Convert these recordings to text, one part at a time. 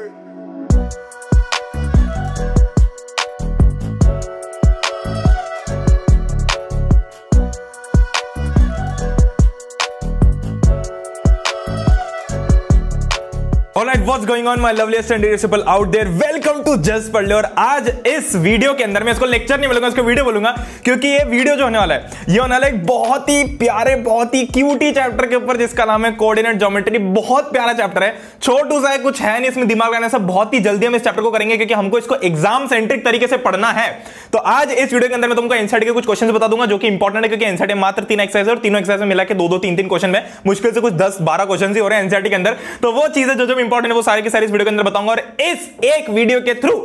Alright, what's going on my loveliest and dearest people out there? Welcome to जस पढ़ और आज इस वीडियो के अंदर मैं इसको लेक्चर नहीं बोलूंगा इसको वीडियो बोलूंगा क्योंकि ये वीडियो जो होने वाला है ये होने वाला एक बहुत ही प्यारे बहुत ही क्यूटी चैप्टर के ऊपर जिसका नाम है कोऑर्डिनेट ज्योमेट्री बहुत प्यारा चैप्टर है छोटू सा है कुछ है नहीं इसमें दिमाग लगाने से बहुत ही जल्दी हम इस चैप्टर को करेंगे क्योंकि हमको इसको एग्जाम सेंट्रिक तरीके से पढ़ना है तो आज इस वीडियो के अंदर मैं तुमको एनसीआरटी के कुछ क्वेश्चन बता दूंगा जो कि इंपॉर्टेंट है क्योंकि एनसीआरटी मात्र तीन एक्सरसाइज और तीनों एक्सरसाइज में मिला के दो दो तीन तीन क्वेश्चन में मुश्किल से कुछ दस बारह क्वेश्चन ही हो रहे हैं एनसीआरटी के अंदर तो वो चीजें जो जो इंपॉर्टेंट है वो सारे के सारे इस वीडियो के अंदर बताऊंगा और इस एक वीडियो वीडियो के थ्रू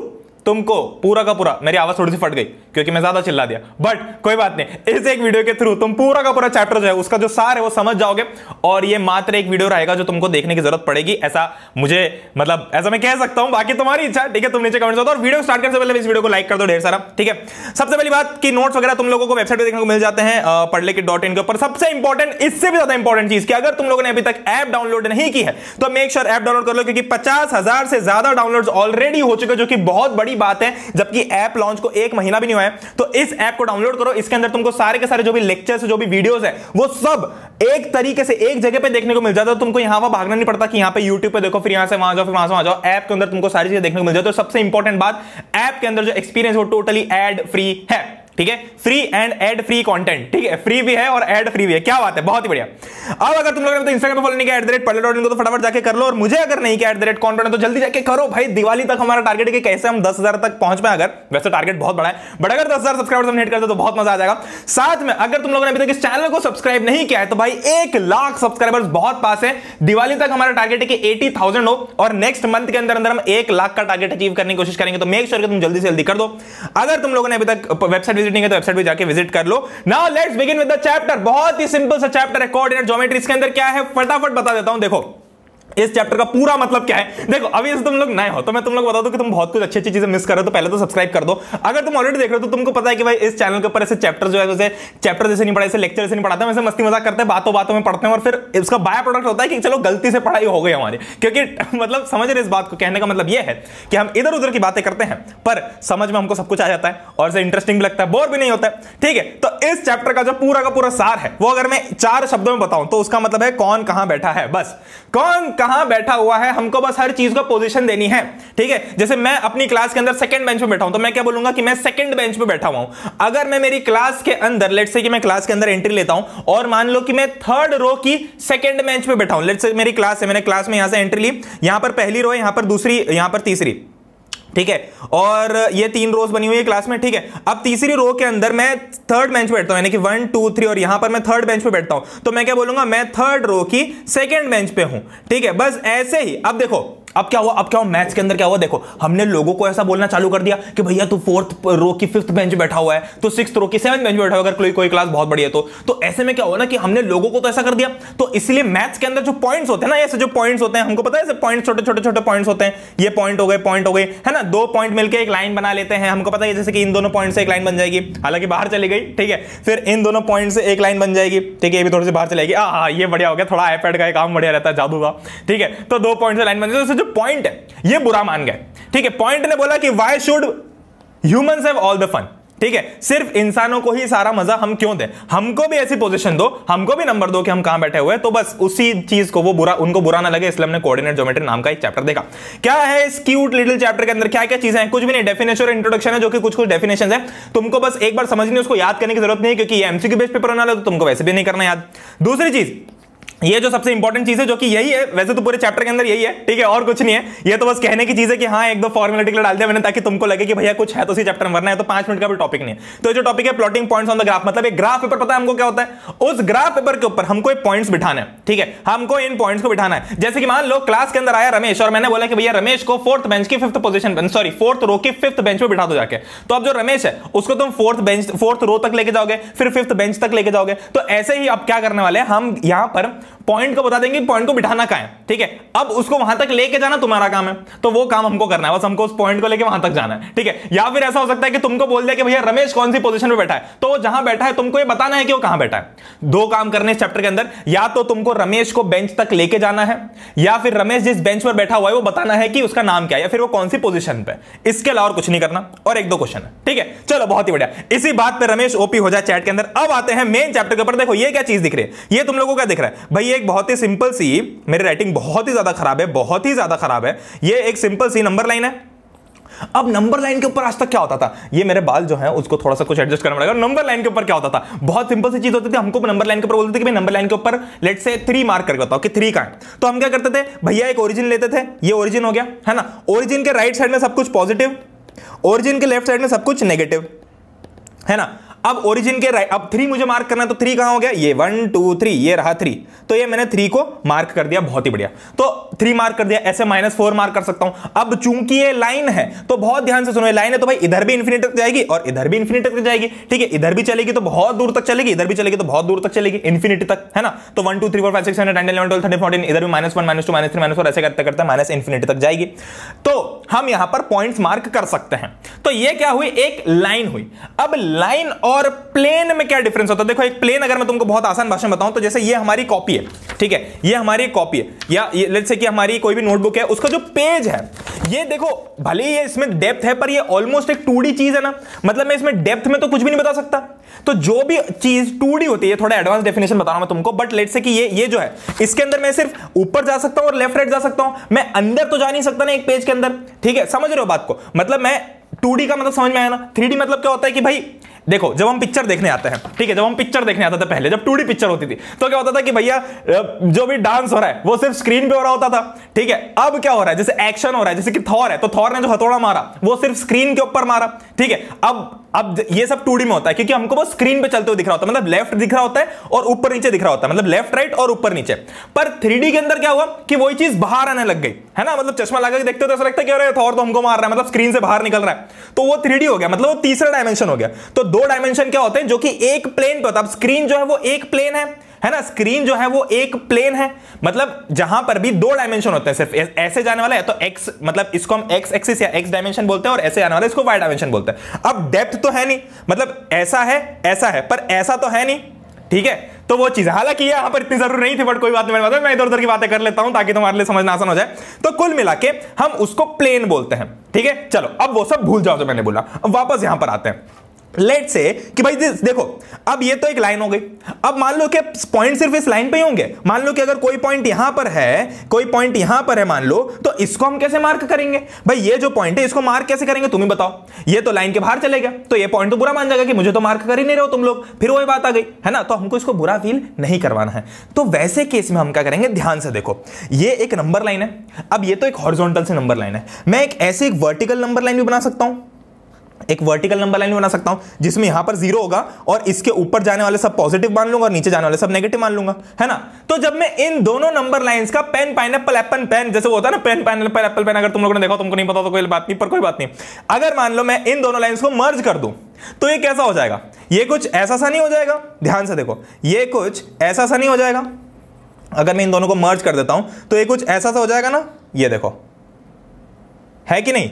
तुमको पूरा का पूरा मेरी आवाज थोड़ी सी फट गई क्योंकि मैं ज्यादा चिल्ला दिया बट कोई बात नहीं इस एक वीडियो के थ्रू तुम पूरा का पूरा चैप्टर जो है उसका जो सार है वो समझ जाओगे और ये मात्र एक वीडियो रहेगा जो तुमको देखने की जरूरत पड़ेगी ऐसा मुझे मतलब ऐसा मैं कह सकता हूं बाकी तुम्हारी इच्छा ठीक है तुम नीचे कमेंट और वीडियो स्टार्ट करने से पहले इस वीडियो को लाइक कर दो ढेर सारा ठीक है सबसे पहली बात की नोट्स वगैरह तुम लोगों को वेबसाइट पर देखने को मिल जाते हैं पढ़ले के डॉट इन के ऊपर सबसे इंपॉर्टेंट इससे भी ज्यादा इंपॉर्टेंट चीज की अगर तुम लोगों ने अभी तक ऐप डाउनलोड नहीं की है तो मेक श्योर ऐप डाउनलोड कर लो क्योंकि पचास से ज्यादा डाउनलोड ऑलरेडी हो चुके जो कि बहुत बड़ी बड़ी बात है जबकि ऐप लॉन्च को एक महीना भी नहीं हुआ है तो इस ऐप को डाउनलोड करो इसके अंदर तुमको सारे के सारे जो भी लेक्चर्स जो भी वीडियोस है वो सब एक तरीके से एक जगह पे देखने को मिल जाता है तो तुमको यहां वहां भागना नहीं पड़ता कि यहां पे YouTube पे देखो फिर यहां से वहां जाओ फिर वहां से वहां जाओ ऐप के अंदर तुमको सारी चीजें देखने को मिल जाती है सबसे इंपॉर्टेंट बात ऐप के अंदर जो एक्सपीरियंस वो टोटली एड फ्री है ठीक है free and ad free content ठीक है फ्री भी है और एड फ्री भी है क्या बात है बहुत ही बढ़िया अब अगर तुम लोगों ने तो इंस्टाग्राम फॉलो नहीं किया एट द रेट पहले तो फटाफट जाके कर लो और मुझे अगर नहीं किया एट द रेट कौन तो जल्दी जाके करो भाई दिवाली तक हमारा टारगेट है कैसे हम दस हजार तक पहुंच पाए अगर वैसे टारगेट बहुत बड़ा है बट अगर दस हजार सब्सक्राइबर्स हम हिट करते तो बहुत मजा आ जाएगा साथ में अगर तुम लोगों ने अभी तक इस चैनल को सब्सक्राइब नहीं किया है तो भाई एक लाख सब्सक्राइबर्स बहुत पास है दिवाली तक हमारा टारगेट है कि एटी थाउजेंड हो और नेक्स्ट मंथ के अंदर अंदर हम एक लाख का टारगेट अचीव करने की कोशिश करेंगे तो मेक श्योर sure तुम जल्दी से जल्दी कर दो अगर तुम लोगों ने अभी तक वेबसाइट विजिट नहीं है तो वेबसाइट पर जाके विजिट कर लो now let's begin with the chapter बहुत ही सिंपल सा चैप्टर है कोऑर्डिनेट ज्योमेट्री इसके अंदर क्या है फटाफट बता देता हूं देखो इस चैप्टर का पूरा मतलब क्या है देखो अभी तुम लोग नए हो तो मैं तुम लोग बता दूं कि तुम बहुत कुछ अच्छी अच्छी चीजें मिस कर रहे हो तो पहले तो सब्सक्राइब कर दो अगर तुम ऑलरेडी देख रहे हो तो तुमको पता है कि भाई इस चैनल के ऊपर ऐसे चैप्टर जो है जैसे चैप्टर जैसे नहीं पढ़ा लेक्चर जैसे नहीं पढ़ाते वैसे मस्ती मजाक करते हैं बातों बातों में पढ़ते हैं और फिर इसका बाय प्रोडक्ट होता है कि चलो गलती से पढ़ाई हो गई हमारी क्योंकि मतलब समझ रहे इस बात को कहने का मतलब यह है कि हम इधर उधर की बातें करते हैं पर समझ में हमको सब कुछ आ जाता है और इसे इंटरेस्टिंग भी लगता है बोर भी नहीं होता है ठीक है तो इस चैप्टर का जो पूरा का पूरा सार है वो अगर मैं चार शब्दों में बताऊं तो उसका मतलब है कौन कहां बैठा है बस कौन कहां बैठा हुआ है हमको बस हर चीज को पोजीशन देनी है ठीक है जैसे मैं अपनी क्लास के अंदर सेकंड बेंच पे बैठा हूं तो मैं क्या बोलूंगा कि मैं सेकंड बेंच पे बैठा हुआ हूं अगर मैं मेरी क्लास के अंदर लेट से कि मैं क्लास के अंदर एंट्री लेता हूं और मान लो कि मैं थर्ड रो की सेकंड बेंच पे बैठा हूं लेट से मेरी क्लास है मैंने क्लास में यहां से एंट्री ली यहां पर पहली रो है यहां पर दूसरी यहां पर तीसरी ठीक है और ये तीन रोज बनी हुई है क्लास में ठीक है अब तीसरी रो के अंदर मैं थर्ड बेंच पे बैठता हूं यानी कि वन टू थ्री और यहां पर मैं थर्ड बेंच पे बैठता हूं तो मैं क्या बोलूंगा मैं थर्ड रो की सेकेंड बेंच पे हूं ठीक है बस ऐसे ही अब देखो अब क्या हुआ अब क्या हुआ मैथ्स के अंदर क्या हुआ देखो हमने लोगों को ऐसा बोलना चालू कर दिया कि भैया तू फोर्थ रो की फिफ्थ बेंच बैठा हुआ है तो सिक्स रो की सेवन बेंच बैठा हुआ अगर कोई कोई क्लास बहुत बढ़िया तो तो ऐसे में क्या हुआ ना कि हमने लोगों को तो ऐसा कर दिया तो इसलिए मैथ्स के अंदर जो पॉइंट्स होते हैं ना ऐसे जो पॉइंट्स होते हैं हमको पता है पॉइंट छोटे छोटे छोटे पॉइंट्स होते हैं ये पॉइंट हो गए पॉइंट हो गए है ना दो पॉइंट मिलकर एक लाइन बना लेते हैं हमको पता है जैसे कि इन दोनों पॉइंट से एक लाइन बन जाएगी हालांकि बाहर चली गई ठीक है फिर इन दोनों पॉइंट से एक लाइन बन जाएगी ठीक है ये भी थोड़ी सी बाहर चलेगी हाँ ये बढ़िया हो गया थोड़ा आईपैड का काम बढ़िया रहता है जादू का ठीक है तो दो पॉइंट से लाइन बन जाए तो जो जो पॉइंट है ये बुरा मान गए ठीक है पॉइंट ने बोला कि why should human have all the fun ठीक है सिर्फ इंसानों को ही सारा मजा हम क्यों दें हमको भी ऐसी पोजीशन दो हमको भी नंबर दो कि हम कहां बैठे हुए तो बस उसी चीज को वो बुरा उनको बुरा ना लगे इसलिए हमने कोऑर्डिनेट ज्योमेट्री नाम का एक चैप्टर देखा क्या है इस क्यूट लिटिल चैप्टर के अंदर क्या क्या चीजें हैं कुछ भी नहीं डेफिनेशन और इंट्रोडक्शन है जो कि कुछ कुछ डेफिनेशन है तुमको बस एक बार समझने उसको याद करने की जरूरत नहीं क्योंकि एमसीक्यू बेस पेपर होना तो तुमको वैसे भी नहीं करना याद दूसरी चीज ये जो सबसे इंपॉर्टेंट चीज है जो कि यही है वैसे तो पूरे चैप्टर के अंदर यही है ठीक है और कुछ नहीं है ये तो बस कहने की चीज है कि हाँ एक दो फॉर्मेलिटी डाल दिया मैंने ताकि तुमको लगे कि भैया कुछ है तो उसी चैप्टर में वरना है तो पांच मिनट का भी टॉपिक नहीं है तो जो टॉपिक है plotting points on the graph मतलब एक ग्राफ पेपर पता है हमको क्या होता है उस ग्राफ पेपर के ऊपर हमको पॉइंट्स बिठाना है ठीक है हमको इन पॉइंट्स को बिठाना है जैसे कि मान लो क्लास के अंदर आया रमेश और मैंने बोला कि भैया रमेश को फोर्थ बेंच की fifth position sorry fourth row की फिफ्थ बेंच में बिठा दो जाकर तो अब जो रमेश है उसको तुम फोर्थ बेंच फोर्थ रो तक लेके जाओगे फिर फिफ्थ बेंच तक लेके जाओगे तो ऐसे ही अब क्या करने वाले हम यहां पर पॉइंट को बता देंगे पॉइंट को बिठाना कहा है ठीक है अब उसको वहां तक लेके जाना तुम्हारा काम है तो वो काम हमको करना है बस हमको उस पॉइंट को लेके वहां तक जाना है ठीक है या फिर ऐसा हो सकता है कि तुमको बोल दिया कि भैया रमेश कौन सी पोजीशन पे बैठा है तो जहां बैठा है तुमको ये बताना है कि वो कहां बैठा है दो काम करने इस चैप्टर के अंदर या तो तुमको रमेश को बेंच तक लेके जाना है या फिर रमेश जिस बेंच पर बैठा हुआ है वो बताना है कि उसका नाम क्या है या फिर वो कौन सी पोजिशन पे इसके अलावा कुछ नहीं करना और एक दो क्वेश्चन है ठीक है चलो बहुत ही बढ़िया इसी बात पर रमेश ओपी हो जाए चैट के अंदर अब आते हैं मेन चैप्टर के ऊपर देखो ये क्या चीज दिख रही है ये तुम लोगों का दिख रहा है भाई एक बहुत ही सिंपल सी मेरी राइटिंग बहुत ही ज्यादा खराब है बहुत ही ज्यादा खराब है ये एक सिंपल सी नंबर लाइन है अब नंबर लाइन के ऊपर आज तक क्या होता था ये मेरे बाल जो है उसको थोड़ा सा कुछ एडजस्ट करना पड़ेगा नंबर लाइन के ऊपर क्या होता था बहुत सिंपल सी चीज होती थी हमको नंबर लाइन के ऊपर बोलते थे कि नंबर लाइन के ऊपर लेट से थ्री मार्क करके बताओ कि थ्री का है तो हम क्या करते थे भैया एक ओरिजिन लेते थे ये ओरिजिन हो गया है ना ओरिजिन के राइट साइड में सब कुछ पॉजिटिव ओरिजिन के लेफ्ट साइड में सब कुछ नेगेटिव है ना अब ओरिजिन के राइट अब थ्री मुझे मार्क करना तो थ्री कहां हो गया ये वन टू थ्री ये रहा थ्री तो ये मैंने थ्री को मार्क कर दिया बहुत ही बढ़िया तो थ्री मार्क कर दिया ऐसे माइनस फोर मार्क कर सकता हूं अब चूंकि ये लाइन है तो बहुत ध्यान से सुनो लाइन है तो भाई इधर भी इन्फिनिट तक जाएगी और इधर भी इन्फिनिट तक जाएगी ठीक है इधर भी चलेगी तो बहुत दूर तक चलेगी इधर भी चलेगी तो बहुत दूर तक चलेगी इन्फिनिटी तक है ना तो one two three four five six hundred eleven twelve thirty fourteen इधर भी minus one minus two minus three minus four ऐसे करते करते माइनस इन्फिनिटी तक जाएगी तो हम यहां पर पॉइंट मार्क कर सकते हैं तो ये क्या हुई एक लाइन हुई अब लाइन और और प्लेन में क्या डिफरेंस होता है देखो एक प्लेन अगर मैं तुमको बहुत आसान भाषा में बताऊं तो जैसे ये हमारी कॉपी है ठीक है ये हमारी कॉपी है या लेट्स से कि हमारी कोई भी नोटबुक है उसका जो पेज है ये देखो भले ही इसमें डेप्थ है पर ये ऑलमोस्ट एक टू चीज है ना मतलब मैं इसमें डेप्थ में तो कुछ भी नहीं बता सकता तो जो भी चीज टू होती है थोड़ा एडवांस डेफिनेशन बता रहा हूं तुमको बट लेट से कि ये ये जो है इसके अंदर मैं सिर्फ ऊपर जा सकता हूं और लेफ्ट राइट जा सकता हूं मैं अंदर तो जा नहीं सकता ना एक पेज के अंदर ठीक है समझ रहे हो बात को मतलब मैं टू का मतलब समझ में आया ना थ्री मतलब क्या होता है कि भाई देखो जब हम पिक्चर देखने आते हैं ठीक है जब हम पिक्चर देखने आते थे पहले जब टू पिक्चर होती थी तो क्या होता था कि भैया जो भी डांस हो रहा है वो सिर्फ स्क्रीन पे हो रहा होता था ठीक है अब क्या हो रहा है जैसे एक्शन हो रहा है जैसे कि थॉर है तो थॉर ने जो हथौड़ा मारा वो सिर्फ स्क्रीन के ऊपर मारा ठीक है अब अब ये सब टू में होता है क्योंकि हमको वो स्क्रीन पे चलते हुए दिख रहा होता है मतलब लेफ्ट दिख रहा होता है और ऊपर नीचे दिख रहा होता है मतलब लेफ्ट राइट और ऊपर नीचे पर थ्री के अंदर क्या हुआ कि वही चीज बाहर आने लग गई है ना मतलब चश्मा लगा के देखते हो तो ऐसा लगता है कि अरे थॉर तो हमको मार रहा है मतलब स्क्रीन से बाहर निकल रहा है तो वो थ्री हो गया मतलब वो तीसरा डायमेंशन हो गया तो दो डायमेंशन क्या होते हैं जो कि एक प्लेन पे होता है स्क्रीन जो है वो एक प्लेन है है ना स्क्रीन जो है वो एक प्लेन है मतलब जहां पर भी दो डायमेंशन होते हैं सिर्फ ऐसे जाने वाला है तो एक्स मतलब इसको हम एक्स एक्सिस या एक्स डायमेंशन बोलते हैं और ऐसे जाने वाला इसको वाई डायमेंशन बोलते हैं अब डेप्थ तो है नहीं मतलब ऐसा है ऐसा है पर ऐसा तो है नहीं ठीक है तो वो चीज हालांकि यहां पर इतनी जरूरी नहीं थी बट कोई बात नहीं मैं इधर उधर की बातें कर लेता हूं ताकि तुम्हारे लिए समझना आसान हो जाए तो कुल मिला के हम उसको प्लेन बोलते हैं ठीक है चलो अब वो सब भूल जाओ जो मैंने बोला अब वापस यहां पर आते हैं लेट से कि भाई देखो अब ये तो एक लाइन हो गई अब मान लो कि पॉइंट सिर्फ इस लाइन पे ही होंगे मान लो कि अगर कोई पॉइंट यहां पर है कोई पॉइंट यहां पर है मान लो तो इसको हम कैसे मार्क करेंगे भाई ये जो पॉइंट है इसको मार्क कैसे करेंगे तुम ही बताओ ये तो लाइन के बाहर चले गया तो ये पॉइंट तो बुरा मान जाएगा कि मुझे तो मार्क कर ही नहीं रहे हो तुम लोग फिर वही बात आ गई है ना तो हमको इसको बुरा फील नहीं करवाना है तो वैसे केस में हम क्या करेंगे ध्यान से देखो ये एक नंबर लाइन है अब ये तो एक हॉरिजॉन्टल से नंबर लाइन है मैं एक ऐसे एक वर्टिकल नंबर लाइन भी बना सकता हूं एक वर्टिकल नंबर लाइन बना सकता हूं जिसमें यहां पर जीरो होगा और इसके ऊपर जाने वाले सब पॉजिटिव मान लूंगा और नीचे जाने वाले सब नेगेटिव मान लूंगा है ना तो जब मैं इन दोनों नंबर लाइंस का pen pineapple apple pen जैसे होता है ना pen pineapple apple apple अगर तुम लोगों ने देखा तुमको नहीं पता तो कोई बात नहीं पर कोई बात नहीं अगर मान लो मैं इन दोनों लाइन को मर्ज कर दू तो ये कैसा हो जाएगा ये कुछ ऐसा सा नहीं हो जाएगा ध्यान से देखो ये कुछ ऐसा सा नहीं हो जाएगा अगर मैं इन दोनों को मर्ज कर देता हूं तो ये कुछ ऐसा सा हो जाएगा ना ये देखो है कि नहीं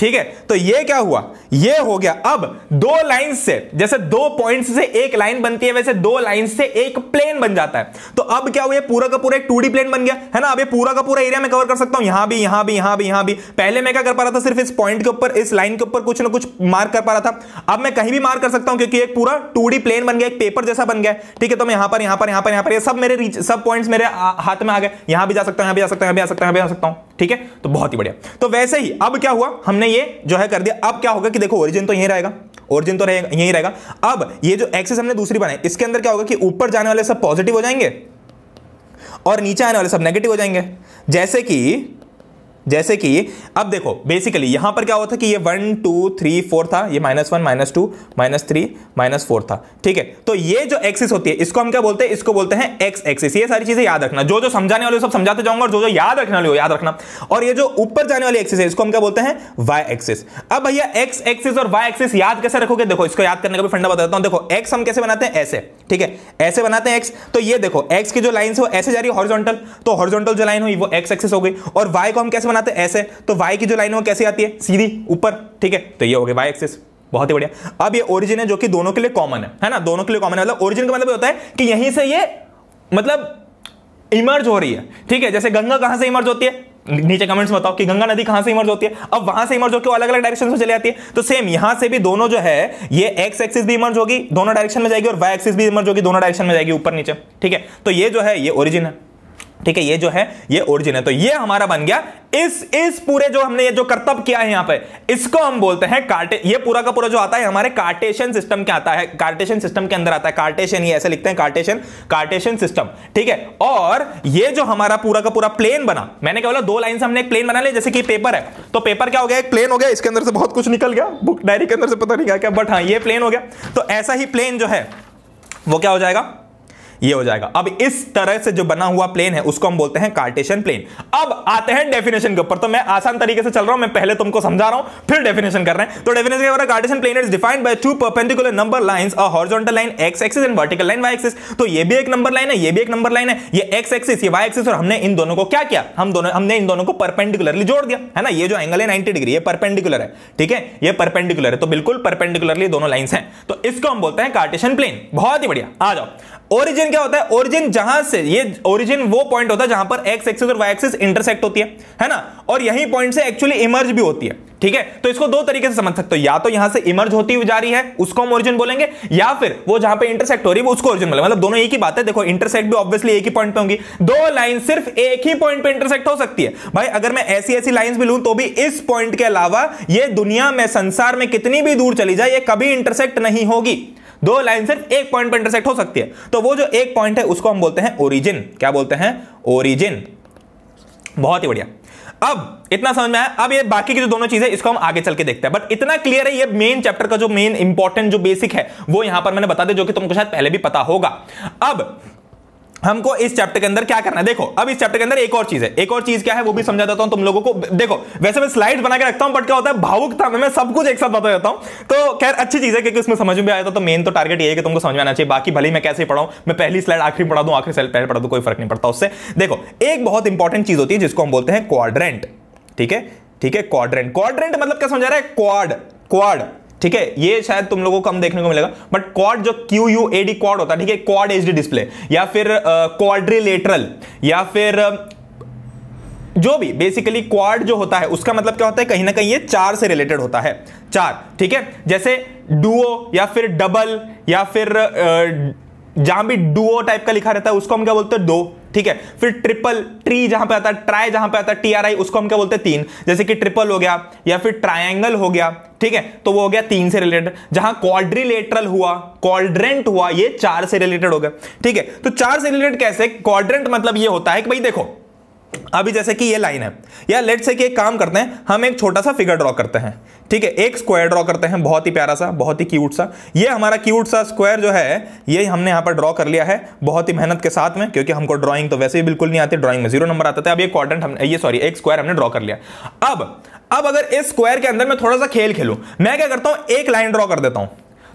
ठीक है तो ये क्या हुआ ये हो गया अब दो लाइन से जैसे दो पॉइंट से एक लाइन बनती है वैसे दो लाइन से एक प्लेन बन जाता है तो अब क्या हुआ पूरा का पूरा एक टू प्लेन बन गया है ना अब ये पूरा का पूरा एरिया में कवर कर सकता हूं यहां भी यहां भी यहां भी यहां भी पहले मैं क्या कर पा रहा था सिर्फ इस पॉइंट के ऊपर इस लाइन के ऊपर कुछ ना कुछ मार्क कर पा रहा था अब मैं कहीं भी मार्क कर सकता हूं क्योंकि एक पूरा टू प्लेन बन गया एक पेपर जैसा बन गया ठीक है तो मैं यहां पर यहां पर यहां पर यहां पर सब मेरे सब पॉइंट्स मेरे हाथ में आ गए यहां भी जा सकता हूं यहां भी जा सकता हूं यहां भी आ सकता हूं यहां भी आ सकता हूं ठीक है तो बहुत ही बढ़िया तो वैसे ही अब क्या हुआ हमने ये जो है कर दिया अब क्या होगा कि देखो ओरिजिन तो यही रहेगा ओरिजिन तो रहेगा यही रहेगा अब ये जो एक्सेस हमने दूसरी बनाई इसके अंदर क्या होगा कि ऊपर जाने वाले सब पॉजिटिव हो जाएंगे और नीचे आने वाले सब नेगेटिव हो जाएंगे जैसे कि जैसे कि अब देखो बेसिकली यहां पर क्या हुआ था कि ये वन टू थ्री फोर था ये minus one minus two minus three minus four था ठीक है तो ये जो एक्सिस होती है इसको हम क्या बोलते हैं इसको बोलते हैं एक्स एक्सिस ये सारी चीजें याद रखना जो जो समझाने वाले सब समझाते जाऊंगा और जो जो याद रखने वाले हो याद रखना और ये जो ऊपर जाने वाली एक्सिस है इसको हम क्या बोलते हैं वाई एक्सिस अब भैया एक्स एक्सिस और वाई एक्सिस याद कैसे रखोगे देखो इसको याद करने का भी फंडा बताता हूं देखो एक्स हम कैसे बनाते हैं ऐसे ठीक है ऐसे बनाते हैं एक्स तो ये देखो एक्स की जो लाइन है वो ऐसे जा रही है हॉरिजॉन्टल तो हॉरिजॉन्टल जो लाइन हुई वो एक्स एक्सिस हो गई और वाई को हम कैसे बनाते हैं ऐसे तो वाई की जो लाइन है वो कैसे आती है सीधी ऊपर ठीक है तो ये हो गया वाई एक्सिस बहुत ही बढ़िया अब ये ओरिजिन है जो कि दोनों के लिए कॉमन है है ना दोनों के लिए कॉमन है मतलब ओरिजिन का मतलब होता है कि यहीं से ये मतलब इमर्ज हो रही है ठीक है जैसे गंगा कहां से इमर्ज होती है नीचे कमेंट्स बताओ कि गंगा नदी कहां से इमर्ज होती है अब वहां से इमर्ज होकर अलग अलग डायरेक्शन में चले जाती है तो सेम यहां से भी दोनों जो है ये एक्स एक्सिस भी इमर्ज होगी दोनों डायरेक्शन में जाएगी और वाई एक्सिस भी इमर्ज होगी दोनों डायरेक्शन में जाएगी ऊपर नीचे ठीक है तो ये जो है ये ओरिजिन है ठीक है ये जो है ये ओरिजिन है तो ये हमारा बन गया इस इस पूरे जो हमने ये जो कर्तव्य किया है यहां पे इसको हम बोलते हैं कार्टे ये पूरा का पूरा जो आता है हमारे कार्टेशन सिस्टम के आता है कार्टेशन सिस्टम के अंदर आता है कार्टेशन ये ऐसे लिखते हैं कार्टेशन कार्टेशन सिस्टम ठीक है और ये जो हमारा पूरा का पूरा प्लेन बना मैंने क्या बोला दो लाइन से हमने एक प्लेन बना लिया जैसे कि पेपर है तो पेपर क्या हो गया एक प्लेन हो गया इसके अंदर से बहुत कुछ निकल गया बुक डायरी के अंदर से पता नहीं गया क्या बट हाँ ये प्लेन हो गया तो ऐसा ही प्लेन जो है वो क्या हो जाएगा ये हो जाएगा अब इस तरह से जो बना हुआ प्लेन है उसको हम बोलते हैं कार्टेशियन प्लेन अब आते हैं डेफिनेशन के ऊपर तो मैं आसान तरीके से चल रहा हूं मैं पहले तुमको समझा रहा हूं फिर डेफिनेशन कर रहे हैं तो डेफिनेशन के Cartesian plane is defined by two perpendicular number lines a horizontal line x axis and vertical line Y axis तो ये भी एक नंबर लाइन है ये भी एक नंबर लाइन है ये एक्स एक्सिस ये वाई एक्सिस और हमने इन दोनों को क्या किया हम दोनों हमने इन दोनों को परपेंडिकुलरली जोड़ दिया है ना ये जो एंगल है 90 डिग्री ये परपेंडिकुलर है ठीक है ये परपेंडिकुलर है तो बिल्कुल परपेंडिकुलरली दोनों लाइंस हैं तो इसको हम बोलते हैं कार्टेशियन प्लेन बहुत ही बढ़िया आ जाओ ओरिजिन क्या होता है ओरिजिन जहां से ये ओरिजिन वो पॉइंट होता है जहां पर एक्स एक्सिस और वाई एक्सिस इंटरसेक्ट होती है है ना और यही पॉइंट से एक्चुअली इमर्ज भी होती है ठीक है तो इसको दो तरीके से समझ सकते हो या तो यहां से इमर्ज होती हुई जा रही है उसको हम ओरिजिन बोलेंगे या फिर वो जहां पे इंटरसेक्ट हो रही है वो उसको ओरिजिन बोलेंगे मतलब दोनों एक ही बात है देखो इंटरसेक्ट भी ऑब्वियसली एक ही पॉइंट पे होंगी दो लाइन सिर्फ एक ही पॉइंट पे इंटरसेक्ट हो सकती है भाई अगर मैं ऐसी ऐसी लाइन भी लू तो भी इस पॉइंट के अलावा ये दुनिया में संसार में कितनी भी दूर चली जाए ये कभी इंटरसेक्ट नहीं होगी दो लाइन सिर्फ एक पॉइंट पर इंटरसेक्ट हो सकती है तो वो जो एक पॉइंट है उसको हम बोलते हैं ओरिजिन क्या बोलते हैं ओरिजिन बहुत ही बढ़िया अब इतना समझ में आया अब ये बाकी की जो दोनों चीजें इसको हम आगे चल के देखते हैं बट इतना क्लियर है ये मेन चैप्टर का जो मेन इंपॉर्टेंट जो बेसिक है वो यहां पर मैंने बता दिया जो कि तुमको शायद पहले भी पता होगा अब हमको इस चैप्टर के अंदर क्या करना है देखो अब इस चैप्टर के अंदर एक और चीज है एक और चीज क्या है वो भी समझा देता हूं तुम लोगों को देखो वैसे मैं स्लाइड बना के रखता हूं बट क्या होता है भावुकता में मैं सब कुछ एक साथ बता देता हूं तो खैर अच्छी चीज है क्योंकि उसमें समझ में आया था तो मेन तो टारगेट ये है कि तुमको समझ में आना चाहिए बाकी भले मैं कैसे पढ़ाऊं मैं पहली स्लाइड आखिरी पढ़ा दू आखिरी स्लाइड पहले पढ़ा दू कोई फर्क नहीं पड़ता उससे देखो एक बहुत इंपॉर्टेंट चीज होती है जिसको हम बोलते हैं क्वाड्रेंट ठीक है ठीक है क्वाड्रेंट क्वाड्रेंट मतलब क्या समझा रहा है क्वाड क्वाड ठीक है ये शायद तुम लोगों को कम देखने को मिलेगा बट क्वाड जो Q U A D quad होता है ठीक है क्वाड एच डिस्प्ले या फिर क्वाड्रिलेटरल uh, या फिर uh, जो भी बेसिकली क्वाड जो होता है उसका मतलब क्या होता है कहीं ना कहीं ये चार से रिलेटेड होता है चार ठीक है जैसे डुओ या फिर डबल या फिर जहां भी डुओ टाइप का लिखा रहता है उसको हम क्या बोलते हैं दो ठीक है फिर ट्रिपल ट्री जहां पे आता है ट्राई जहां पे आता है टी आर आई उसको हम क्या बोलते हैं तीन जैसे कि ट्रिपल हो गया या फिर ट्राइंगल हो गया ठीक है तो वो हो गया तीन से रिलेटेड जहां क्वाड्रिलेटरल हुआ क्वाड्रेंट हुआ ये चार से रिलेटेड हो गया ठीक है तो चार से रिलेटेड कैसे क्वाड्रेंट मतलब ये होता है कि भाई देखो अभी जैसे कि ये लाइन है या लेट से कि एक काम करते हैं हम एक छोटा सा फिगर ड्रॉ करते हैं ठीक है एक स्क्वायर ड्रॉ करते हैं बहुत ही प्यारा सा बहुत ही क्यूट सा ये हमारा क्यूट सा स्क्वायर जो है ये हमने यहाँ पर ड्रॉ कर लिया है बहुत ही मेहनत के साथ में क्योंकि हमको ड्रॉइंग तो वैसे ही बिल्कुल नहीं आती ड्रॉइंग में जीरो नंबर आता था अब ये क्वाड्रेंट हमने ये सॉरी एक स्क्वायर हमने ड्रॉ कर लिया अब अब अगर इस स्क्वायर के अंदर मैं थोड़ा सा खेल खेलूँ मैं क्या करता हूँ एक लाइन ड्रॉ कर देता हूँ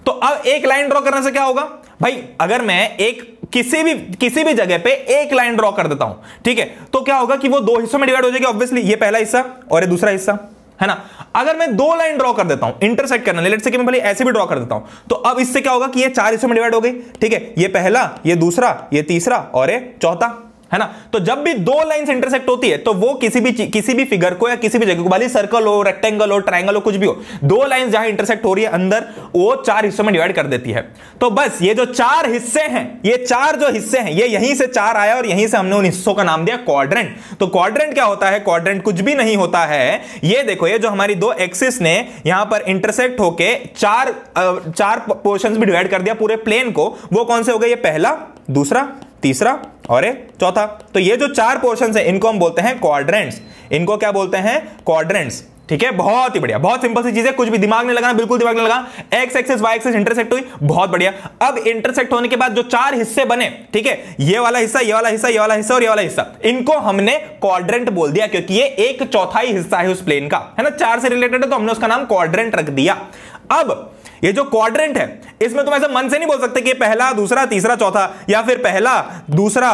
तो अब एक लाइन ड्रॉ करने से क्या होगा भाई अगर मैं एक किसी भी किसी भी जगह पे एक लाइन ड्रॉ कर देता हूं ठीक है तो क्या होगा कि वो दो हिस्सों में डिवाइड हो जाएगी ऑब्वियसली ये पहला हिस्सा और ये दूसरा हिस्सा है ना अगर मैं दो लाइन ड्रॉ कर देता हूं इंटरसेक्ट करना लेट से कि मैं भले ऐसे भी ड्रॉ कर देता हूं तो अब इससे क्या होगा कि ये चार हिस्सों में डिवाइड हो गई ठीक है ये पहला ये दूसरा ये तीसरा और ये चौथा है ना तो जब भी दो लाइंस इंटरसेक्ट होती है तो वो किसी भी किसी भी फिगर को या किसी भी जगह को भले सर्कल हो रेक्टेंगल हो ट्राइंगल हो कुछ भी हो दो लाइंस जहां इंटरसेक्ट हो रही है अंदर वो चार हिस्सों में डिवाइड कर देती है तो बस ये जो चार हिस्से हैं ये चार जो हिस्से हैं ये यहीं से चार आया और यहीं से हमने उन हिस्सों का नाम दिया क्वाड्रेंट तो क्वाड्रेंट क्या होता है क्वाड्रेंट कुछ भी नहीं होता है ये देखो ये जो हमारी दो एक्सिस ने यहां पर इंटरसेक्ट होके चार चार पोर्शन भी डिवाइड कर दिया पूरे प्लेन को वो कौन से हो गए ये पहला दूसरा तीसरा और ये चौथा तो ये जो चार पोर्शन है इनको हम बोलते हैं क्वाड्रेंट्स इनको क्या बोलते हैं क्वाड्रेंट्स ठीक है बहुत ही बढ़िया बहुत सिंपल सी चीज है कुछ भी दिमाग नहीं लगाना बिल्कुल दिमाग नहीं लगा X axis Y axis intersect हुई बहुत बढ़िया अब इंटरसेक्ट होने के बाद जो चार हिस्से बने ठीक है ये वाला हिस्सा ये वाला हिस्सा ये वाला हिस्सा और ये वाला हिस्सा इनको हमने क्वाड्रेंट बोल दिया क्योंकि ये एक चौथाई हिस्सा है उस प्लेन का है ना चार से रिलेटेड है तो हमने उसका नाम क्वाड्रेंट रख दिया अब ये जो क्वाड्रेंट है इसमें तुम ऐसे मन से नहीं बोल सकते कि पहला दूसरा तीसरा चौथा या फिर पहला दूसरा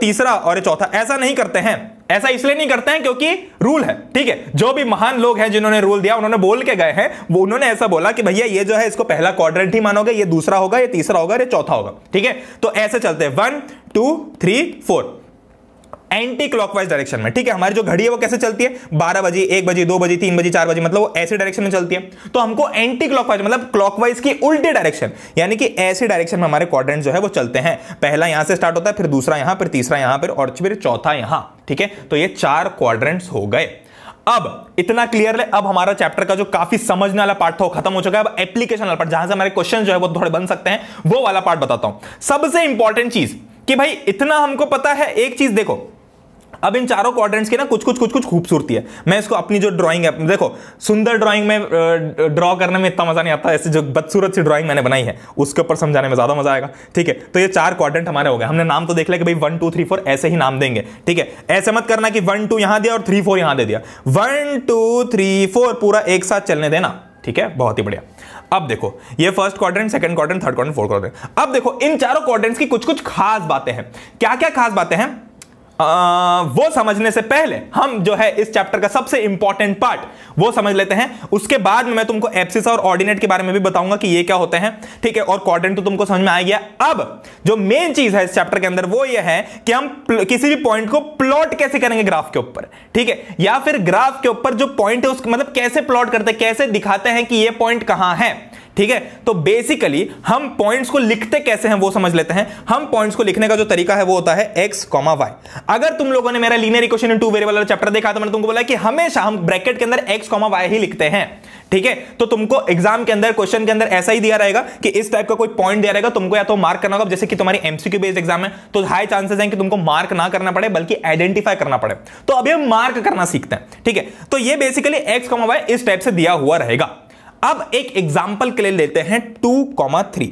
तीसरा और चौथा ऐसा नहीं करते हैं ऐसा इसलिए नहीं करते हैं क्योंकि रूल है ठीक है जो भी महान लोग हैं जिन्होंने रूल दिया उन्होंने बोल के गए हैं वो उन्होंने ऐसा बोला कि भैया ये जो है इसको पहला क्वाड्रेंट ही मानोगे ये दूसरा होगा ये तीसरा होगा ये चौथा होगा ठीक है तो ऐसे चलते हैं one two three four anti clockwise direction में ठीक है हमारी जो घड़ी है वो कैसे चलती है बारह बजे एक बजे दो बजे तीन बजे चार बजे मतलब वो ऐसे डायरेक्शन में चलती है तो हमको एंटी क्लॉकवाइज मतलब क्लॉकवाइज की उल्टे डायरेक्शन यानी कि ऐसे डायरेक्शन में हमारे क्वाड्रेंट जो है वो चलते हैं पहला यहां से स्टार्ट होता है फिर दूसरा यहां फिर तीसरा यहां पर और फिर चौथा यहां ठीक है तो ये चार क्वाड्रेंट्स हो गए अब इतना क्लियर है अब हमारा चैप्टर का जो काफी समझने वाला पार्ट था वो खत्म हो चुका है अब एप्लीकेशन वाला पार्ट जहां से हमारे क्वेश्चन जो है वो थोड़े बन सकते हैं वो वाला पार्ट बताता हूं सबसे इंपॉर्टेंट चीज कि भाई इतना हमको पता है एक चीज देखो अब इन चारों क्वाड्रेंट्स की ना कुछ कुछ कुछ कुछ खूबसूरती है मैं इसको अपनी जो ड्राइंग है देखो सुंदर ड्राइंग में ड्रॉ करने में इतना मजा नहीं आता ऐसे जो बदसूरत सी ड्राइंग मैंने बनाई है उसके ऊपर समझाने में ज्यादा मजा आएगा ठीक है तो ये चार क्वाड्रेंट हमारे हो गए हमने नाम तो देख लिया कि भाई वन टू थ्री फोर ऐसे ही नाम देंगे ठीक है ऐसे मत करना कि वन टू यहां दिया और थ्री फोर यहां दे दिया वन टू थ्री फोर पूरा एक साथ चलने देना ठीक है बहुत ही बढ़िया अब देखो ये first quadrant second quadrant third quadrant fourth quadrant अब देखो इन चारों क्वाड्रेंट्स की कुछ कुछ खास बातें हैं क्या क्या खास बातें हैं आ, वो समझने से पहले हम जो है इस चैप्टर का सबसे इंपॉर्टेंट पार्ट वो समझ लेते हैं उसके बाद में मैं तुमको एप्सिस और ऑर्डिनेट के बारे में भी बताऊंगा कि ये क्या होते हैं ठीक है और क्वाड्रेंट तो तुमको समझ में आ गया अब जो मेन चीज है इस चैप्टर के अंदर वो ये है कि हम किसी भी पॉइंट को प्लॉट कैसे करेंगे ग्राफ के ऊपर ठीक है या फिर ग्राफ के ऊपर जो पॉइंट है उसके मतलब कैसे प्लॉट करते हैं कैसे दिखाते हैं कि ये पॉइंट कहां है ठीक है तो बेसिकली हम पॉइंट्स को लिखते कैसे हैं वो समझ लेते हैं हम पॉइंट्स को लिखने का जो तरीका है वो होता है एक्स कॉमा वाई अगर तुम लोगों ने मेरा linear equation in two variable वाला चैप्टर देखा तो मैंने तुमको बोला कि हमेशा हम ब्रैकेट के अंदर एक्स कॉमा वाई ही लिखते हैं ठीक है तो तुमको एग्जाम के अंदर क्वेश्चन के अंदर ऐसा ही दिया रहेगा कि इस टाइप का कोई पॉइंट दिया रहेगा तुमको या तो मार्क करना होगा जैसे कि तुम्हारी एमसीक्यू बेस्ड एग्जाम है तो हाई चांसेस हैं कि तुमको मार्क ना करना पड़े बल्कि आइडेंटिफाई करना पड़े तो अभी हम मार्क करना सीखते हैं ठीक है तो ये बेसिकली एक्स कॉमा वाई इस टाइप से दिया हुआ रहेगा अब एक एग्जाम्पल के लिए लेते हैं टू कॉमा थ्री